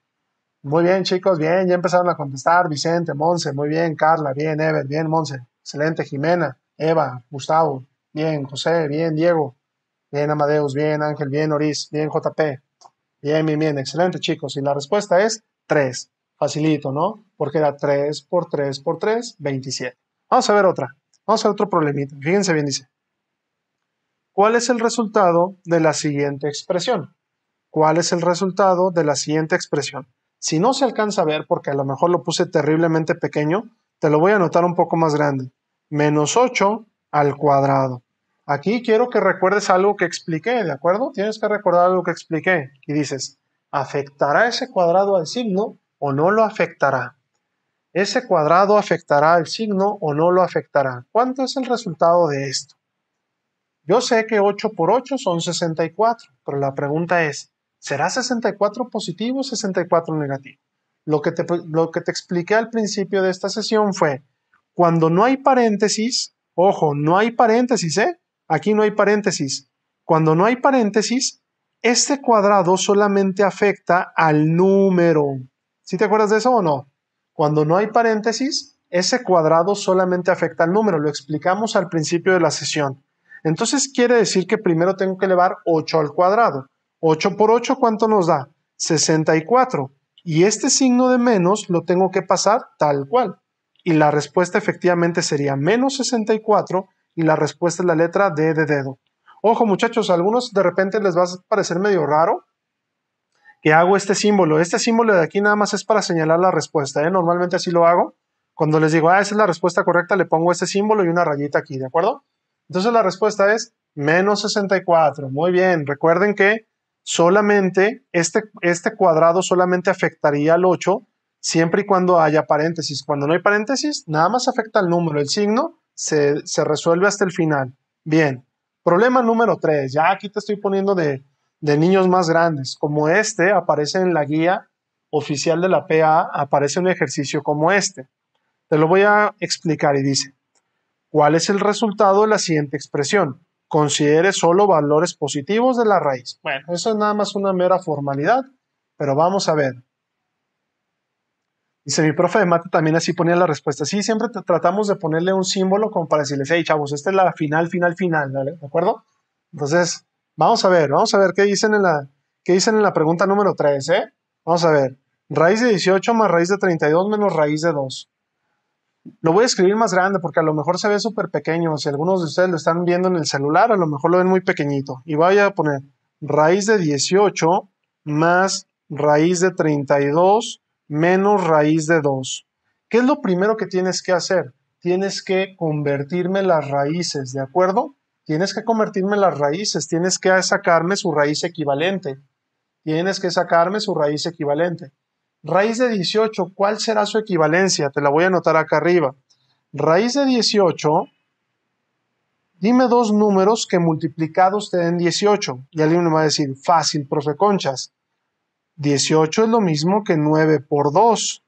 Muy bien, chicos, bien, ya empezaron a contestar. Vicente, Monse, muy bien. Carla, bien. Ever, bien. Monse, excelente. Jimena, Eva, Gustavo, bien. José, bien. Diego, bien. Amadeus, bien. Ángel, bien. Oris, bien. JP, bien, bien, bien. Excelente, chicos. Y la respuesta es 3. Facilito, ¿no? Porque era 3 por 3 por 3, 27. Vamos a ver otra. Vamos a ver otro problemita. Fíjense bien, dice. ¿Cuál es el resultado de la siguiente expresión? cuál es el resultado de la siguiente expresión. Si no se alcanza a ver, porque a lo mejor lo puse terriblemente pequeño, te lo voy a anotar un poco más grande. Menos 8 al cuadrado. Aquí quiero que recuerdes algo que expliqué, ¿de acuerdo? Tienes que recordar algo que expliqué. Y dices, ¿afectará ese cuadrado al signo o no lo afectará? ¿Ese cuadrado afectará al signo o no lo afectará? ¿Cuánto es el resultado de esto? Yo sé que 8 por 8 son 64, pero la pregunta es, será 64 positivo, 64 negativo. Lo que, te, lo que te expliqué al principio de esta sesión fue, cuando no hay paréntesis, ojo, no hay paréntesis, ¿eh? Aquí no hay paréntesis. Cuando no hay paréntesis, este cuadrado solamente afecta al número. ¿Sí te acuerdas de eso o no? Cuando no hay paréntesis, ese cuadrado solamente afecta al número. Lo explicamos al principio de la sesión. Entonces quiere decir que primero tengo que elevar 8 al cuadrado. 8 por 8, ¿cuánto nos da? 64. Y este signo de menos lo tengo que pasar tal cual. Y la respuesta efectivamente sería menos 64 y la respuesta es la letra D de dedo. Ojo muchachos, a algunos de repente les va a parecer medio raro que hago este símbolo. Este símbolo de aquí nada más es para señalar la respuesta. ¿eh? Normalmente así lo hago. Cuando les digo, ah, esa es la respuesta correcta, le pongo este símbolo y una rayita aquí, ¿de acuerdo? Entonces la respuesta es menos 64. Muy bien, recuerden que solamente este, este cuadrado solamente afectaría al 8 siempre y cuando haya paréntesis. Cuando no hay paréntesis, nada más afecta al número, el signo se, resuelve hasta el final. Bien, problema número 3, ya aquí te estoy poniendo de, de niños más grandes, como este aparece en la guía oficial de la PA, aparece un ejercicio como este. Te lo voy a explicar y dice, ¿cuál es el resultado de la siguiente expresión? considere solo valores positivos de la raíz. Bueno, eso es nada más una mera formalidad, pero vamos a ver. Dice mi profe de mate también así ponía la respuesta. Sí, siempre tratamos de ponerle un símbolo como para decirles, hey chavos, esta es la final, final, final, ¿De acuerdo? Entonces, vamos a ver, vamos a ver qué dicen en la, qué dicen en la pregunta número 3, ¿eh? Vamos a ver. Raíz de 18 más raíz de 32 menos raíz de 2. Lo voy a escribir más grande porque a lo mejor se ve súper pequeño. Si algunos de ustedes lo están viendo en el celular, a lo mejor lo ven muy pequeñito. Y voy a poner raíz de 18 más raíz de 32 menos raíz de 2. ¿Qué es lo primero que tienes que hacer? Tienes que convertirme las raíces, ¿de acuerdo? Tienes que convertirme las raíces, tienes que sacarme su raíz equivalente. Tienes que sacarme su raíz equivalente. Raíz de 18, ¿cuál será su equivalencia? Te la voy a anotar acá arriba. Raíz de 18, dime dos números que multiplicados te den 18. Y alguien me va a decir, fácil, profe Conchas. 18 es lo mismo que 9 por 2.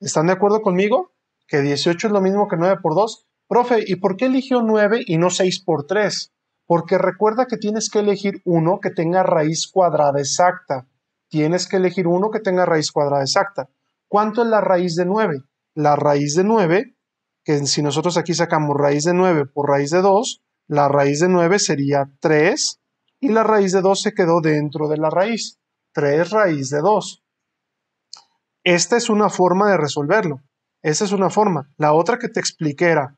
¿Están de acuerdo conmigo? Que 18 es lo mismo que 9 por 2. Profe, ¿y por qué eligió 9 y no 6 por 3? Porque recuerda que tienes que elegir uno que tenga raíz cuadrada exacta tienes que elegir uno que tenga raíz cuadrada exacta. ¿Cuánto es la raíz de 9? La raíz de 9, que si nosotros aquí sacamos raíz de 9 por raíz de 2, la raíz de 9 sería 3 y la raíz de 2 se quedó dentro de la raíz. 3 raíz de 2. Esta es una forma de resolverlo. Esa es una forma. La otra que te expliqué era,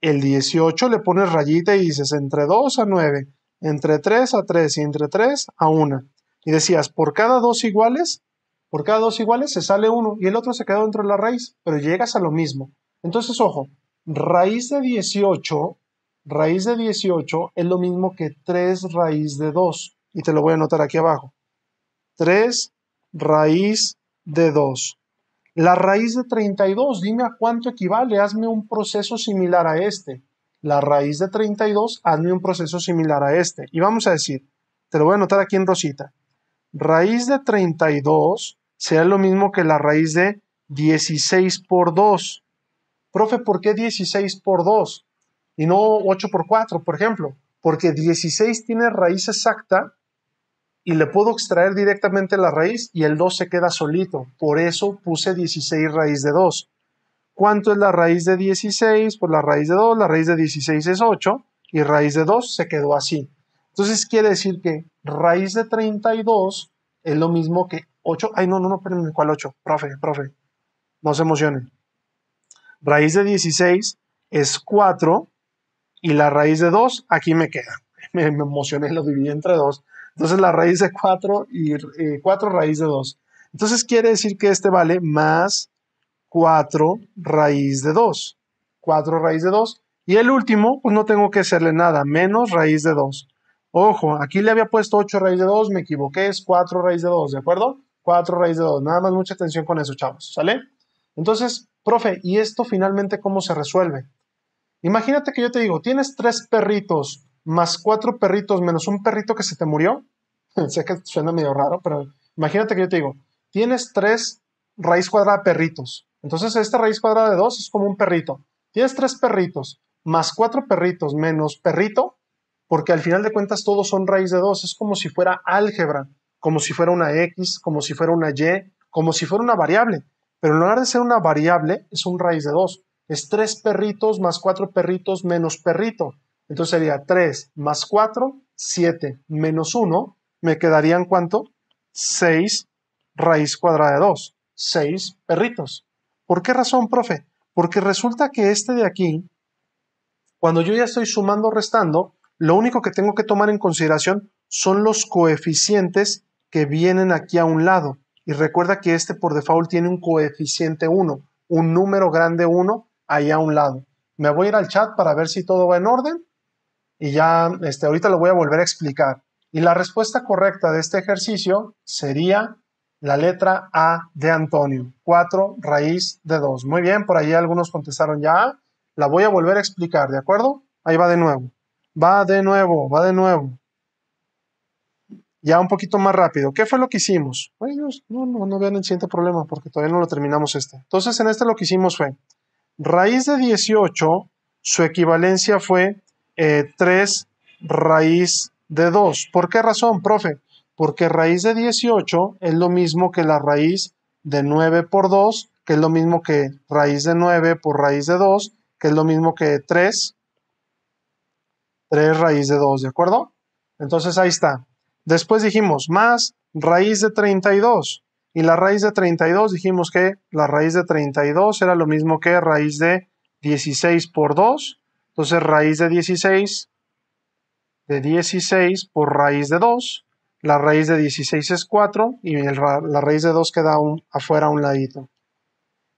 el 18 le pones rayita y dices entre 2 a 9, entre 3 a 3 y entre 3 a 1 y decías, por cada dos iguales, por cada dos iguales se sale uno y el otro se quedó dentro de la raíz, pero llegas a lo mismo. Entonces, ojo, raíz de 18, raíz de 18 es lo mismo que 3 raíz de 2. Y te lo voy a anotar aquí abajo. 3 raíz de 2. La raíz de 32, dime a cuánto equivale, hazme un proceso similar a este. La raíz de 32, hazme un proceso similar a este. Y vamos a decir, te lo voy a anotar aquí en Rosita raíz de 32 sea lo mismo que la raíz de 16 por 2. Profe, ¿por qué 16 por 2? Y no 8 por 4, por ejemplo. Porque 16 tiene raíz exacta y le puedo extraer directamente la raíz y el 2 se queda solito. Por eso puse 16 raíz de 2. ¿Cuánto es la raíz de 16? Pues la raíz de 2, la raíz de 16 es 8 y raíz de 2 se quedó así. Entonces quiere decir que raíz de 32 es lo mismo que 8. Ay, no, no, no, espérenme, ¿cuál 8? Profe, profe, no se emocionen. Raíz de 16 es 4 y la raíz de 2 aquí me queda. Me, me emocioné, lo dividí entre 2. Entonces la raíz de 4 y 4 eh, raíz de 2. Entonces quiere decir que este vale más 4 raíz de 2. 4 raíz de 2. Y el último, pues no tengo que hacerle nada, menos raíz de 2. Ojo, aquí le había puesto 8 raíz de 2, me equivoqué, es 4 raíz de 2, ¿de acuerdo? 4 raíz de 2, nada más mucha atención con eso, chavos, ¿sale? Entonces, profe, ¿y esto finalmente cómo se resuelve? Imagínate que yo te digo, tienes 3 perritos más cuatro perritos menos un perrito que se te murió. sé que suena medio raro, pero imagínate que yo te digo, tienes tres raíz cuadrada perritos. Entonces, esta raíz cuadrada de 2 es como un perrito. Tienes tres perritos más cuatro perritos menos perrito, porque al final de cuentas todos son raíz de 2, es como si fuera álgebra, como si fuera una X, como si fuera una Y, como si fuera una variable, pero en lugar de ser una variable, es un raíz de 2, es 3 perritos más 4 perritos menos perrito, entonces sería 3 más 4, 7 menos 1, me quedarían cuánto? 6 raíz cuadrada de 2, 6 perritos. ¿Por qué razón, profe? Porque resulta que este de aquí, cuando yo ya estoy sumando, restando, lo único que tengo que tomar en consideración son los coeficientes que vienen aquí a un lado. Y recuerda que este por default tiene un coeficiente 1, un número grande 1 ahí a un lado. Me voy a ir al chat para ver si todo va en orden y ya este, ahorita lo voy a volver a explicar. Y la respuesta correcta de este ejercicio sería la letra A de Antonio, 4 raíz de 2. Muy bien, por ahí algunos contestaron ya. La voy a volver a explicar, ¿de acuerdo? Ahí va de nuevo. Va de nuevo, va de nuevo. Ya un poquito más rápido. ¿Qué fue lo que hicimos? Bueno, no, no, no vean el siguiente problema porque todavía no lo terminamos este. Entonces, en este lo que hicimos fue raíz de 18, su equivalencia fue 3 eh, raíz de 2. ¿Por qué razón, profe? Porque raíz de 18 es lo mismo que la raíz de 9 por 2, que es lo mismo que raíz de 9 por raíz de 2, que es lo mismo que 3 3 raíz de 2, ¿de acuerdo? Entonces ahí está. Después dijimos más raíz de 32. Y la raíz de 32 dijimos que la raíz de 32 era lo mismo que raíz de 16 por 2. Entonces raíz de 16 de 16 por raíz de 2. La raíz de 16 es 4 y la raíz de 2 queda un, afuera a un ladito.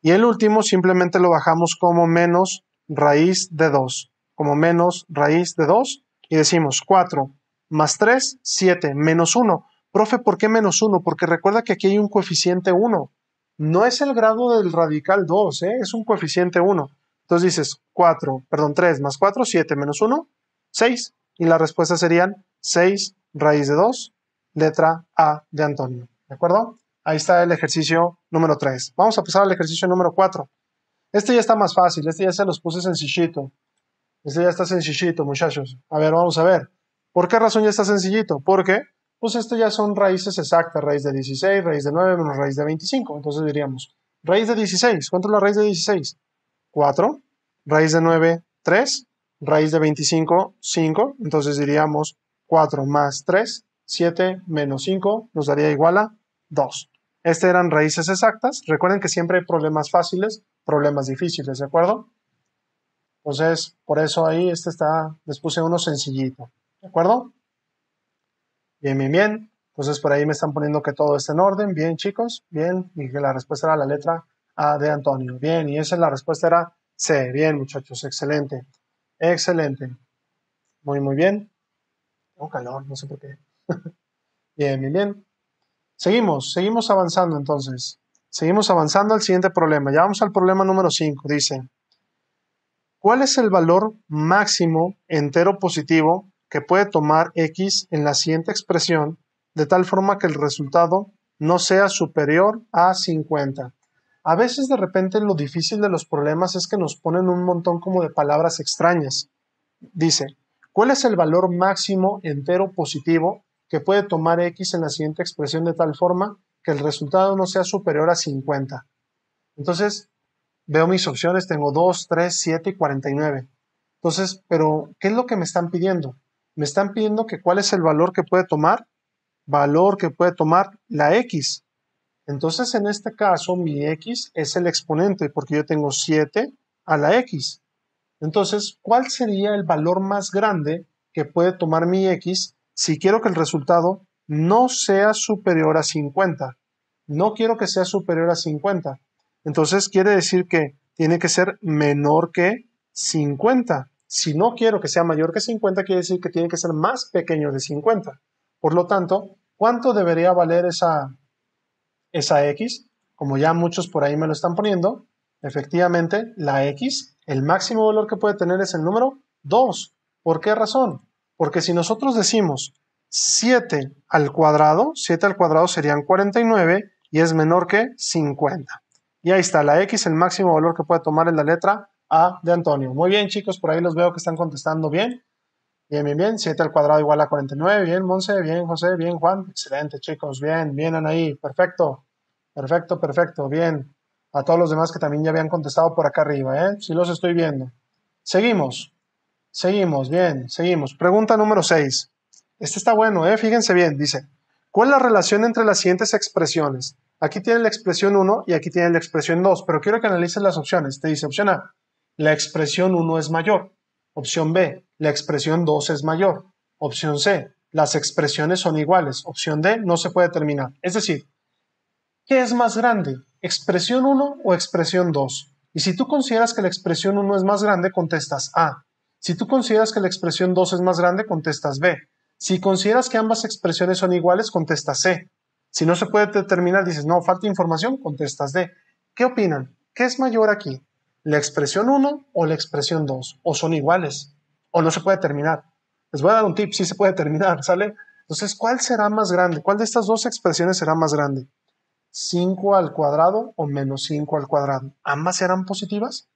Y el último simplemente lo bajamos como menos raíz de 2 como menos raíz de 2 y decimos 4 más 3, 7, menos 1. Profe, ¿por qué menos 1? Porque recuerda que aquí hay un coeficiente 1. No es el grado del radical 2, ¿eh? es un coeficiente 1. Entonces dices 4, perdón, 3 más 4, 7 menos 1, 6. Y la respuesta serían 6 raíz de 2, letra A de Antonio. ¿De acuerdo? Ahí está el ejercicio número 3. Vamos a pasar al ejercicio número 4. Este ya está más fácil, este ya se los puse sencillito. Este ya está sencillito, muchachos. A ver, vamos a ver. ¿Por qué razón ya está sencillito? Porque, pues esto ya son raíces exactas, raíz de 16, raíz de 9 menos raíz de 25. Entonces diríamos, raíz de 16, ¿cuánto es la raíz de 16? 4, raíz de 9, 3, raíz de 25, 5. Entonces diríamos 4 más 3, 7 menos 5 nos daría igual a 2. Estas eran raíces exactas. Recuerden que siempre hay problemas fáciles, problemas difíciles, ¿de acuerdo? Entonces, por eso ahí este está, les puse uno sencillito. ¿De acuerdo? Bien, bien, bien. Entonces, por ahí me están poniendo que todo está en orden. Bien, chicos. Bien. Y que la respuesta era la letra A de Antonio. Bien. Y esa es la respuesta era C. Bien, muchachos. Excelente. Excelente. Muy, muy bien. Tengo calor, no sé por qué. bien, bien, bien. Seguimos, seguimos avanzando entonces. Seguimos avanzando al siguiente problema. Ya vamos al problema número 5. Dice, ¿Cuál es el valor máximo entero positivo que puede tomar x en la siguiente expresión de tal forma que el resultado no sea superior a 50? A veces de repente lo difícil de los problemas es que nos ponen un montón como de palabras extrañas. Dice, ¿cuál es el valor máximo entero positivo que puede tomar x en la siguiente expresión de tal forma que el resultado no sea superior a 50? Entonces, veo mis opciones, tengo 2, 3, 7 y 49. Entonces, pero, ¿qué es lo que me están pidiendo? Me están pidiendo que cuál es el valor que puede tomar, valor que puede tomar la X. Entonces, en este caso, mi X es el exponente, porque yo tengo 7 a la X. Entonces, ¿cuál sería el valor más grande que puede tomar mi X si quiero que el resultado no sea superior a 50? No quiero que sea superior a 50. Entonces quiere decir que tiene que ser menor que 50. Si no quiero que sea mayor que 50, quiere decir que tiene que ser más pequeño de 50. Por lo tanto, ¿cuánto debería valer esa, esa X? Como ya muchos por ahí me lo están poniendo, efectivamente, la X, el máximo valor que puede tener es el número 2. ¿Por qué razón? Porque si nosotros decimos 7 al cuadrado, 7 al cuadrado serían 49 y es menor que 50. Y ahí está, la X, el máximo valor que puede tomar en la letra A de Antonio. Muy bien, chicos, por ahí los veo que están contestando bien. Bien, bien, bien. 7 al cuadrado igual a 49. Bien, Monse. Bien, José. Bien, Juan. Excelente, chicos. Bien, vienen ahí. Perfecto. Perfecto, perfecto. Bien. A todos los demás que también ya habían contestado por acá arriba, ¿eh? Sí los estoy viendo. Seguimos. Seguimos, bien, seguimos. Pregunta número 6. Este está bueno, ¿eh? Fíjense bien. Dice, ¿cuál es la relación entre las siguientes expresiones? Aquí tiene la expresión 1 y aquí tiene la expresión 2, pero quiero que analices las opciones. Te dice opción A, la expresión 1 es mayor. Opción B, la expresión 2 es mayor. Opción C, las expresiones son iguales. Opción D, no se puede determinar. Es decir, ¿qué es más grande? ¿Expresión 1 o expresión 2? Y si tú consideras que la expresión 1 es más grande, contestas A. Si tú consideras que la expresión 2 es más grande, contestas B. Si consideras que ambas expresiones son iguales, contestas C. Si no se puede determinar, dices, no, falta información, contestas D. ¿Qué opinan? ¿Qué es mayor aquí? ¿La expresión 1 o la expresión 2? ¿O son iguales? ¿O no se puede determinar? Les voy a dar un tip, sí se puede determinar, ¿sale? Entonces, ¿cuál será más grande? ¿Cuál de estas dos expresiones será más grande? 5 al cuadrado o menos 5 al cuadrado. ¿Ambas serán positivas?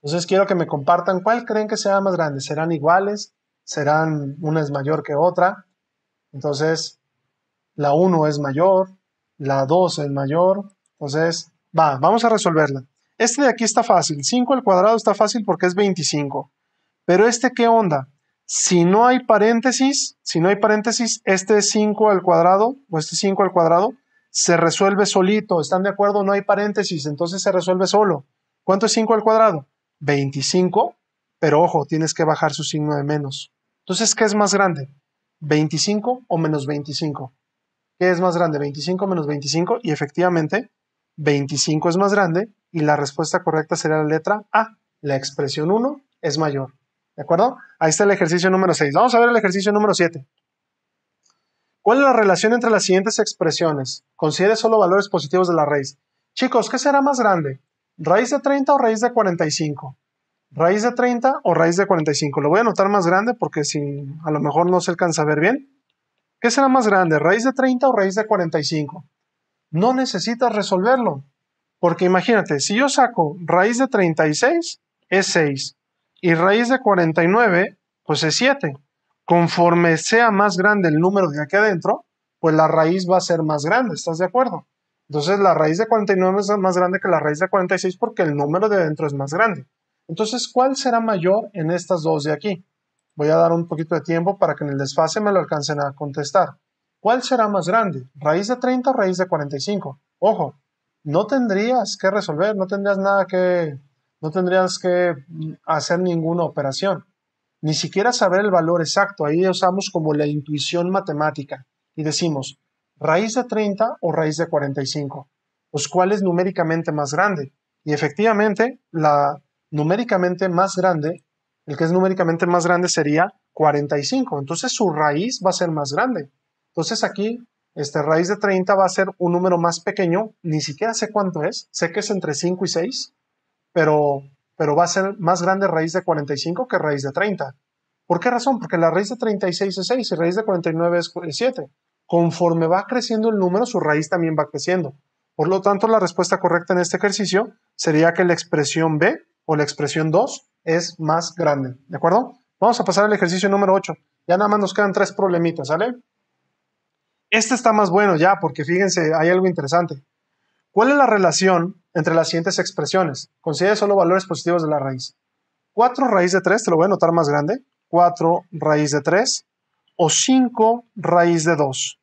Entonces quiero que me compartan cuál creen que sea más grande. ¿Serán iguales? ¿Serán una es mayor que otra? Entonces, la 1 es mayor, la 2 es mayor, entonces, va, vamos a resolverla. Este de aquí está fácil, 5 al cuadrado está fácil porque es 25, pero este qué onda? Si no hay paréntesis, si no hay paréntesis, este 5 al cuadrado o este 5 al cuadrado se resuelve solito, ¿están de acuerdo? No hay paréntesis, entonces se resuelve solo. ¿Cuánto es 5 al cuadrado? 25, pero ojo, tienes que bajar su signo de menos. Entonces, ¿qué es más grande? ¿25 o menos 25? ¿Qué es más grande? 25 menos 25 y efectivamente 25 es más grande y la respuesta correcta sería la letra A. La expresión 1 es mayor. ¿De acuerdo? Ahí está el ejercicio número 6. Vamos a ver el ejercicio número 7. ¿Cuál es la relación entre las siguientes expresiones? Considere solo valores positivos de la raíz. Chicos, ¿qué será más grande? ¿Raíz de 30 o raíz de 45? ¿Raíz de 30 o raíz de 45? Lo voy a anotar más grande porque si a lo mejor no se alcanza a ver bien. ¿Qué será más grande, raíz de 30 o raíz de 45? No necesitas resolverlo, porque imagínate, si yo saco raíz de 36, es 6, y raíz de 49, pues es 7. Conforme sea más grande el número de aquí adentro, pues la raíz va a ser más grande, ¿estás de acuerdo? Entonces la raíz de 49 es más grande que la raíz de 46 porque el número de dentro es más grande. Entonces, ¿cuál será mayor en estas dos de aquí? Voy a dar un poquito de tiempo para que en el desfase me lo alcancen a contestar. ¿Cuál será más grande? ¿Raíz de 30 o raíz de 45? Ojo, no tendrías que resolver, no tendrías nada que, no tendrías que mm, hacer ninguna operación. Ni siquiera saber el valor exacto. Ahí usamos como la intuición matemática y decimos raíz de 30 o raíz de 45. Pues cuál es numéricamente más grande. Y efectivamente, la numéricamente más grande el que es numéricamente más grande sería 45. Entonces su raíz va a ser más grande. Entonces aquí, este raíz de 30 va a ser un número más pequeño. Ni siquiera sé cuánto es. Sé que es entre 5 y 6, pero, pero va a ser más grande raíz de 45 que raíz de 30. ¿Por qué razón? Porque la raíz de 36 es 6 y raíz de 49 es 7. Conforme va creciendo el número, su raíz también va creciendo. Por lo tanto, la respuesta correcta en este ejercicio sería que la expresión B o la expresión 2 es más grande. ¿De acuerdo? Vamos a pasar al ejercicio número 8. Ya nada más nos quedan tres problemitas, ¿sale? Este está más bueno ya, porque fíjense, hay algo interesante. ¿Cuál es la relación entre las siguientes expresiones? Considere solo valores positivos de la raíz. 4 raíz de 3, te lo voy a notar más grande. 4 raíz de 3 o 5 raíz de 2.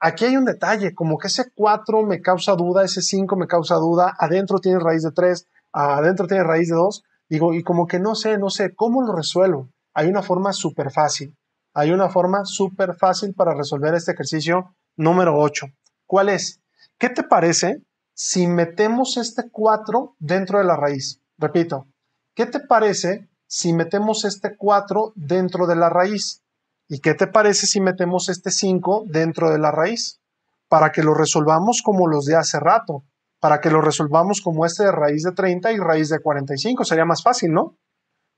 Aquí hay un detalle, como que ese 4 me causa duda, ese 5 me causa duda, adentro tiene raíz de 3, adentro tiene raíz de 2. Digo, y como que no sé, no sé, ¿cómo lo resuelvo? Hay una forma súper fácil. Hay una forma súper fácil para resolver este ejercicio número 8. ¿Cuál es? ¿Qué te parece si metemos este 4 dentro de la raíz? Repito, ¿qué te parece si metemos este 4 dentro de la raíz? ¿Y qué te parece si metemos este 5 dentro de la raíz? Para que lo resolvamos como los de hace rato para que lo resolvamos como este de raíz de 30 y raíz de 45. Sería más fácil, ¿no?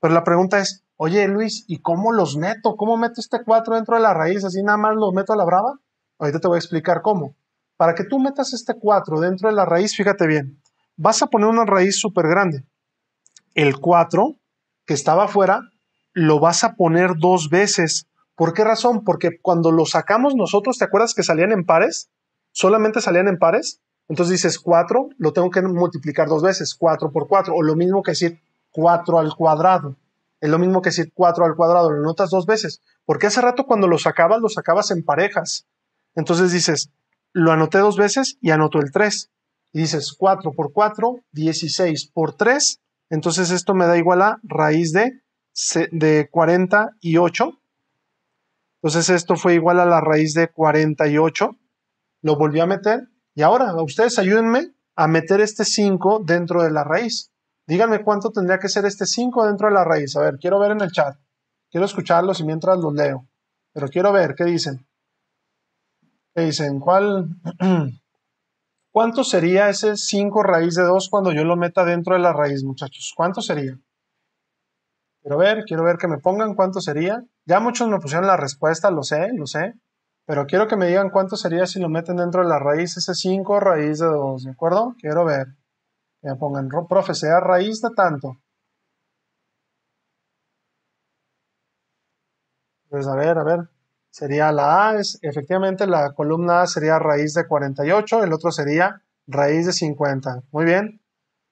Pero la pregunta es, oye Luis, ¿y cómo los meto? ¿Cómo meto este 4 dentro de la raíz? ¿Así nada más lo meto a la brava? Ahorita te voy a explicar cómo. Para que tú metas este 4 dentro de la raíz, fíjate bien, vas a poner una raíz súper grande. El 4 que estaba afuera, lo vas a poner dos veces. ¿Por qué razón? Porque cuando lo sacamos nosotros, ¿te acuerdas que salían en pares? Solamente salían en pares. Entonces dices 4, lo tengo que multiplicar dos veces, 4 por 4, o lo mismo que decir 4 al cuadrado. Es lo mismo que decir 4 al cuadrado, lo notas dos veces, porque hace rato cuando lo sacabas, lo sacabas en parejas. Entonces dices, lo anoté dos veces y anoto el 3. Y dices 4 por 4, 16 por 3. Entonces esto me da igual a raíz de, de 48. Entonces esto fue igual a la raíz de 48. Lo volví a meter y ahora, ustedes ayúdenme a meter este 5 dentro de la raíz. Díganme cuánto tendría que ser este 5 dentro de la raíz. A ver, quiero ver en el chat. Quiero escucharlos y mientras los leo. Pero quiero ver, ¿qué dicen? ¿Qué dicen? ¿Cuál? ¿Cuánto sería ese 5 raíz de 2 cuando yo lo meta dentro de la raíz, muchachos? ¿Cuánto sería? Quiero ver, quiero ver que me pongan cuánto sería. Ya muchos me pusieron la respuesta, lo sé, lo sé. Pero quiero que me digan cuánto sería si lo meten dentro de la raíz ese 5 raíz de 2, ¿de acuerdo? Quiero ver. Que me pongan, profe, sea raíz de tanto. Pues a ver, a ver. Sería la A, es, efectivamente la columna A sería raíz de 48, el otro sería raíz de 50. Muy bien.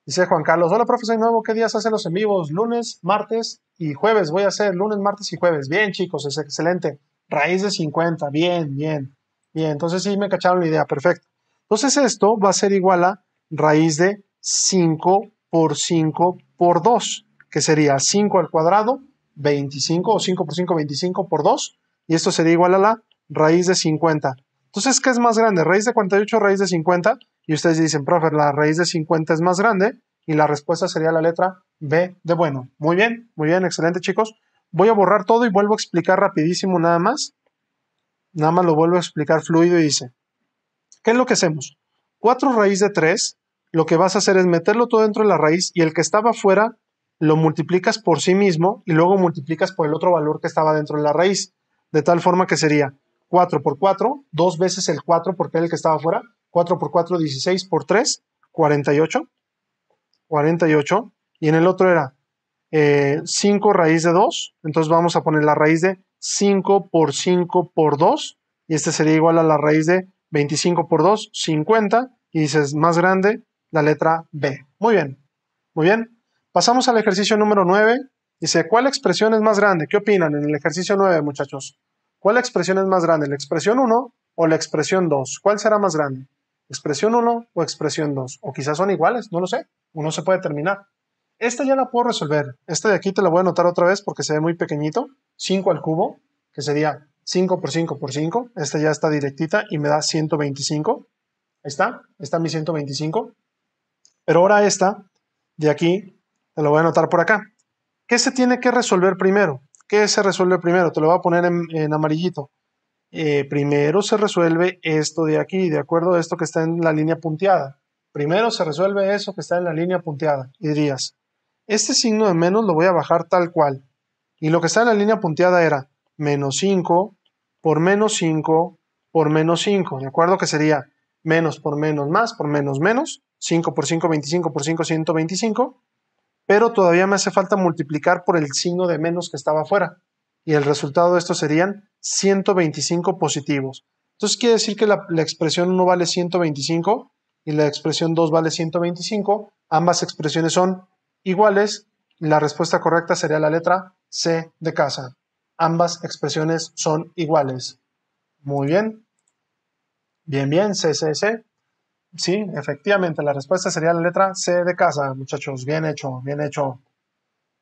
Dice Juan Carlos, hola profe, soy nuevo, ¿qué días hacen los en vivos? Lunes, martes y jueves. Voy a hacer lunes, martes y jueves. Bien chicos, es excelente. Raíz de 50, bien, bien, bien. Entonces sí me cacharon la idea, perfecto. Entonces esto va a ser igual a raíz de 5 por 5 por 2, que sería 5 al cuadrado, 25, o 5 por 5, 25 por 2, y esto sería igual a la raíz de 50. Entonces, ¿qué es más grande? ¿Raíz de 48 o raíz de 50? Y ustedes dicen, profe, la raíz de 50 es más grande, y la respuesta sería la letra B de bueno. Muy bien, muy bien, excelente chicos voy a borrar todo y vuelvo a explicar rapidísimo nada más. Nada más lo vuelvo a explicar fluido y dice, ¿qué es lo que hacemos? 4 raíz de 3, lo que vas a hacer es meterlo todo dentro de la raíz y el que estaba afuera lo multiplicas por sí mismo y luego multiplicas por el otro valor que estaba dentro de la raíz, de tal forma que sería 4 por 4, 2 veces el 4 porque era el que estaba afuera, 4 por 4, 16 por 3, 48, 48, y en el otro era 5 eh, raíz de 2. Entonces vamos a poner la raíz de 5 por 5 por 2. Y este sería igual a la raíz de 25 por 2, 50. Y dices más grande la letra B. Muy bien, muy bien. Pasamos al ejercicio número 9. Dice, ¿cuál expresión es más grande? ¿Qué opinan en el ejercicio 9, muchachos? ¿Cuál expresión es más grande? ¿La expresión 1 o la expresión 2? ¿Cuál será más grande? ¿Expresión 1 o expresión 2? O quizás son iguales, no lo sé. Uno se puede terminar. Esta ya la puedo resolver. Esta de aquí te la voy a anotar otra vez porque se ve muy pequeñito. 5 al cubo, que sería 5 por 5 por 5. Esta ya está directita y me da 125. Ahí está, está mi 125. Pero ahora esta de aquí te la voy a anotar por acá. ¿Qué se tiene que resolver primero? ¿Qué se resuelve primero? Te lo voy a poner en, amarillito. Eh, primero se resuelve esto de aquí, de acuerdo a esto que está en la línea punteada. Primero se resuelve eso que está en la línea punteada. Y dirías, este signo de menos lo voy a bajar tal cual. Y lo que está en la línea punteada era menos 5 por menos 5 por menos 5. ¿De acuerdo? Que sería menos por menos más por menos menos. 5 por 5, 25 por 5, 125. Pero todavía me hace falta multiplicar por el signo de menos que estaba afuera. Y el resultado de esto serían 125 positivos. Entonces quiere decir que la, la expresión 1 vale 125 y la expresión 2 vale 125. Ambas expresiones son iguales, la respuesta correcta sería la letra C de casa. Ambas expresiones son iguales. Muy bien. Bien, bien, C, C, C. Sí, efectivamente, la respuesta sería la letra C de casa, muchachos. Bien hecho, bien hecho.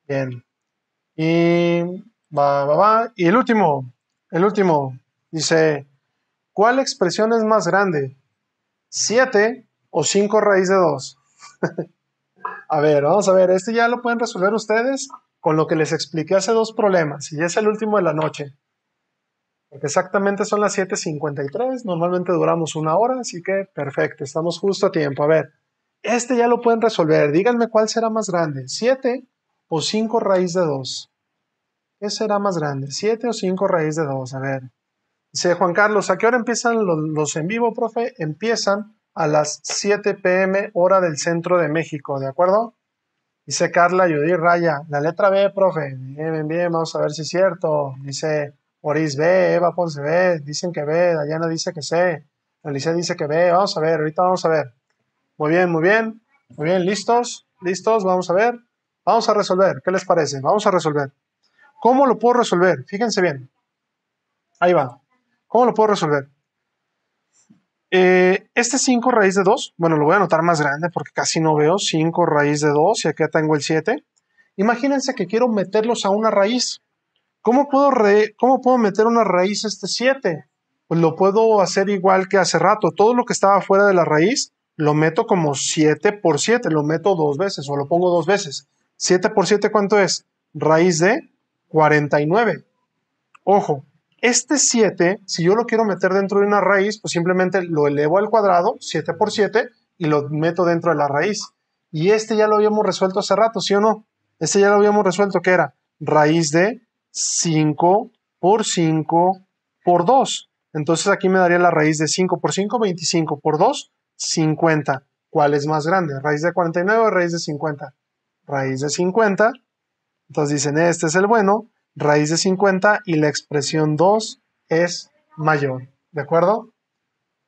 Bien. Y va, va, va. Y el último, el último. Dice, ¿cuál expresión es más grande? ¿7 o 5 raíz de 2? A ver, vamos a ver, este ya lo pueden resolver ustedes con lo que les expliqué hace dos problemas, y es el último de la noche. Porque exactamente son las 7.53, normalmente duramos una hora, así que perfecto, estamos justo a tiempo. A ver, este ya lo pueden resolver, díganme cuál será más grande, 7 o 5 raíz de 2. ¿Qué será más grande, 7 o 5 raíz de 2? A ver, dice Juan Carlos, ¿a qué hora empiezan los, los en vivo, profe? Empiezan a las 7 pm hora del centro de México, ¿de acuerdo? Dice Carla Judith Raya, la letra B, profe. Bien, bien, vamos a ver si es cierto. Dice Oris B, Eva Ponce B, dicen que B, Dayana dice que C, Alicia dice que B, vamos a ver, ahorita vamos a ver. Muy bien, muy bien, muy bien, listos, listos, vamos a ver. Vamos a resolver, ¿qué les parece? Vamos a resolver. ¿Cómo lo puedo resolver? Fíjense bien. Ahí va. ¿Cómo lo puedo resolver? Eh, este 5 raíz de 2, bueno, lo voy a anotar más grande porque casi no veo. 5 raíz de 2 y acá tengo el 7. Imagínense que quiero meterlos a una raíz. ¿Cómo puedo, cómo puedo meter una raíz a este 7? Pues lo puedo hacer igual que hace rato. Todo lo que estaba fuera de la raíz lo meto como 7 por 7. Lo meto dos veces o lo pongo dos veces. 7 por 7, ¿cuánto es? Raíz de 49. Ojo, este 7, si yo lo quiero meter dentro de una raíz, pues simplemente lo elevo al cuadrado, 7 por 7, y lo meto dentro de la raíz. Y este ya lo habíamos resuelto hace rato, ¿sí o no? Este ya lo habíamos resuelto, que era raíz de 5 por 5 por 2. Entonces aquí me daría la raíz de 5 por 5, 25 por 2, 50. ¿Cuál es más grande? ¿Raíz de 49 o raíz de 50? Raíz de 50. Entonces dicen, este es el bueno raíz de 50 y la expresión 2 es mayor. ¿De acuerdo?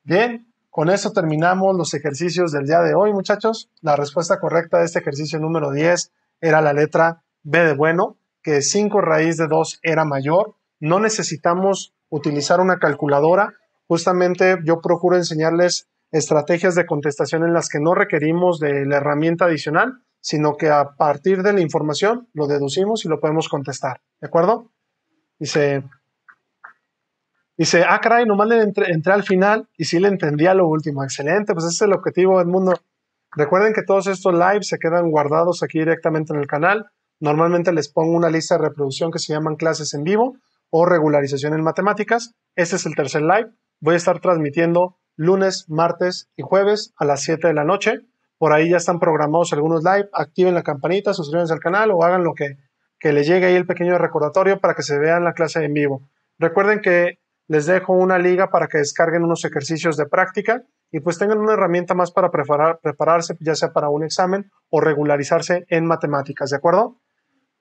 Bien, con eso terminamos los ejercicios del día de hoy, muchachos. La respuesta correcta de este ejercicio número 10 era la letra B de bueno, que 5 raíz de 2 era mayor. No necesitamos utilizar una calculadora. Justamente yo procuro enseñarles estrategias de contestación en las que no requerimos de la herramienta adicional, sino que a partir de la información lo deducimos y lo podemos contestar, ¿de acuerdo? Dice, dice, ah, caray, nomás le entré, al final y sí le entendía lo último. Excelente, pues ese es el objetivo, Edmundo. Recuerden que todos estos lives se quedan guardados aquí directamente en el canal. Normalmente les pongo una lista de reproducción que se llaman clases en vivo o regularización en matemáticas. Este es el tercer live. Voy a estar transmitiendo lunes, martes y jueves a las 7 de la noche. Por ahí ya están programados algunos live. Activen la campanita, suscríbanse al canal o hagan lo que, que les llegue ahí el pequeño recordatorio para que se vean la clase en vivo. Recuerden que les dejo una liga para que descarguen unos ejercicios de práctica y pues tengan una herramienta más para preparar, prepararse, ya sea para un examen o regularizarse en matemáticas, ¿de acuerdo?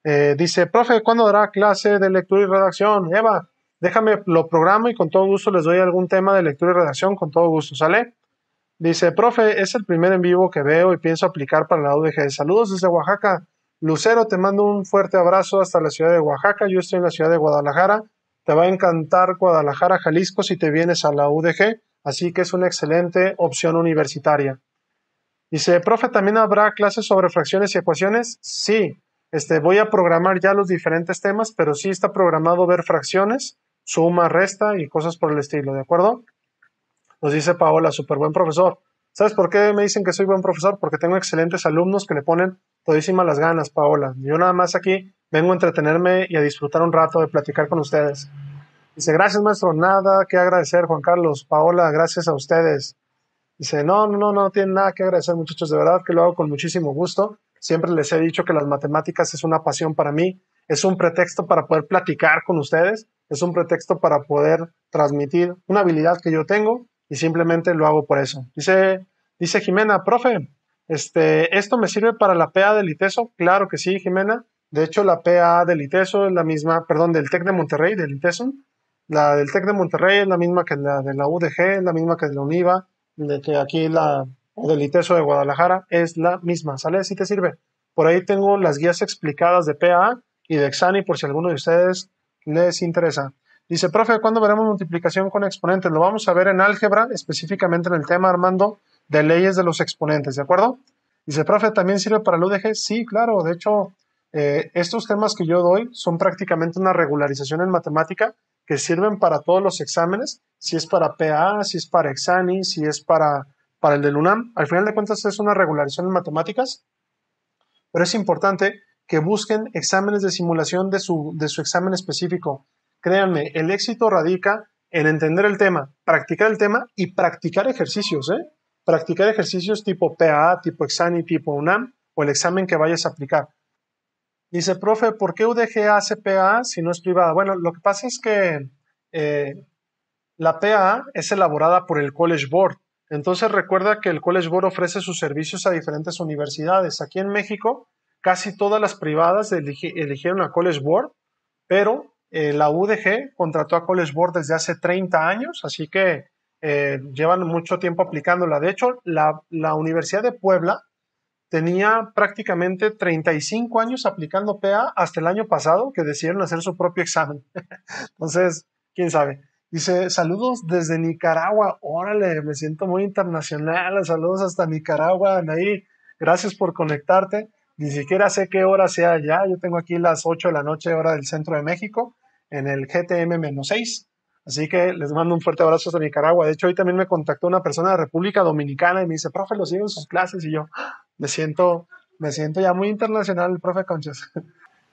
Eh, dice, profe, ¿cuándo dará clase de lectura y redacción? Eva, déjame, lo programo y con todo gusto les doy algún tema de lectura y redacción, con todo gusto, ¿sale? Dice, profe, es el primer en vivo que veo y pienso aplicar para la UDG. Saludos desde Oaxaca. Lucero, te mando un fuerte abrazo hasta la ciudad de Oaxaca. Yo estoy en la ciudad de Guadalajara. Te va a encantar Guadalajara, Jalisco, si te vienes a la UDG. Así que es una excelente opción universitaria. Dice, profe, ¿también habrá clases sobre fracciones y ecuaciones? Sí. Este, voy a programar ya los diferentes temas, pero sí está programado ver fracciones, suma, resta y cosas por el estilo, ¿de acuerdo? Nos dice Paola, súper buen profesor. ¿Sabes por qué me dicen que soy buen profesor? Porque tengo excelentes alumnos que le ponen todísimas las ganas, Paola. Yo nada más aquí vengo a entretenerme y a disfrutar un rato de platicar con ustedes. Dice, gracias maestro, nada que agradecer, Juan Carlos, Paola, gracias a ustedes. Dice, no, no, no, no tienen nada que agradecer muchachos, de verdad que lo hago con muchísimo gusto. Siempre les he dicho que las matemáticas es una pasión para mí, es un pretexto para poder platicar con ustedes, es un pretexto para poder transmitir una habilidad que yo tengo y simplemente lo hago por eso. Dice, dice Jimena, profe, este, ¿esto me sirve para la PA del ITESO? Claro que sí, Jimena. De hecho, la PA del ITESO es la misma, perdón, del TEC de Monterrey, del ITESO. La del TEC de Monterrey es la misma que la de la UDG, es la misma que de la UNIVA, de que aquí la del ITESO de Guadalajara es la misma. ¿Sale? si te sirve? Por ahí tengo las guías explicadas de PA y de Exani por si alguno de ustedes les interesa. Dice, profe, ¿cuándo veremos multiplicación con exponentes? Lo vamos a ver en álgebra, específicamente en el tema, Armando, de leyes de los exponentes, ¿de acuerdo? Dice, profe, ¿también sirve para el UDG? Sí, claro, de hecho, eh, estos temas que yo doy son prácticamente una regularización en matemática que sirven para todos los exámenes, si es para PA, si es para Exani, si es para, para el del UNAM. Al final de cuentas es una regularización en matemáticas, pero es importante que busquen exámenes de simulación de su, de su examen específico. Créanme, el éxito radica en entender el tema, practicar el tema y practicar ejercicios, ¿eh? Practicar ejercicios tipo PAA, tipo Exani, tipo UNAM o el examen que vayas a aplicar. Dice, profe, ¿por qué UDG hace PAA si no es privada? Bueno, lo que pasa es que eh, la PAA es elaborada por el College Board. Entonces recuerda que el College Board ofrece sus servicios a diferentes universidades. Aquí en México, casi todas las privadas eligieron a College Board, pero eh, la UDG contrató a College Board desde hace 30 años, así que eh, llevan mucho tiempo aplicándola. De hecho, la, Universidad de Puebla tenía prácticamente 35 años aplicando PA hasta el año pasado que decidieron hacer su propio examen. Entonces, quién sabe. Dice, saludos desde Nicaragua. Órale, me siento muy internacional. Saludos hasta Nicaragua, ahí. Gracias por conectarte. Ni siquiera sé qué hora sea allá. Yo tengo aquí las 8 de la noche, hora del centro de México en el GTM-6. Así que les mando un fuerte abrazo hasta Nicaragua. De hecho, hoy también me contactó una persona de República Dominicana y me dice, profe, lo siguen en sus clases. Y yo ah, me siento, me siento ya muy internacional, profe Conchas.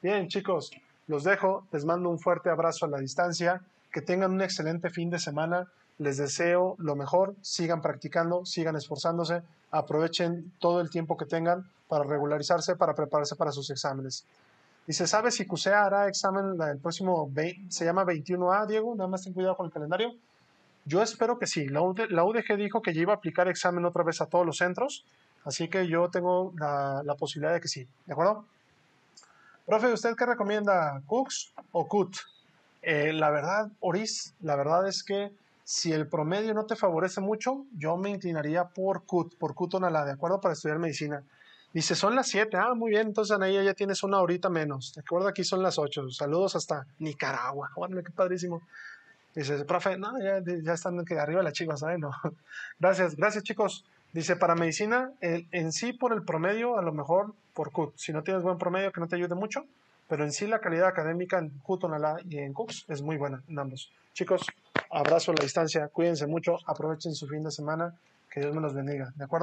Bien, chicos, los dejo. Les mando un fuerte abrazo a la distancia. Que tengan un excelente fin de semana. Les deseo lo mejor. Sigan practicando, sigan esforzándose. Aprovechen todo el tiempo que tengan para regularizarse, para prepararse para sus exámenes. Y se ¿sabe si CUSEA hará examen el próximo, 20, se llama 21A, Diego? Nada más ten cuidado con el calendario. Yo espero que sí. La, UDG dijo que ya iba a aplicar examen otra vez a todos los centros, así que yo tengo la, posibilidad de que sí. ¿De acuerdo? Profe, ¿usted qué recomienda? ¿Cooks o CUT? Eh, la verdad, Oris, la verdad es que si el promedio no te favorece mucho, yo me inclinaría por CUT, por CUT ¿de acuerdo? Para estudiar medicina. Dice, son las 7. Ah, muy bien. Entonces, Anaya, ya tienes una horita menos. De acuerdo, aquí son las 8. Saludos hasta Nicaragua. Bueno, qué padrísimo. Dice, profe, no, ya, ya están arriba las chivas, ¿sabes? ¿eh? No. Gracias, gracias, chicos. Dice, para medicina, en sí por el promedio, a lo mejor por CUT. Si no tienes buen promedio, que no te ayude mucho. Pero en sí la calidad académica en CUT, y en CUX es muy buena en ambos. Chicos, abrazo a la distancia. Cuídense mucho. Aprovechen su fin de semana. Que Dios me los bendiga. ¿De acuerdo?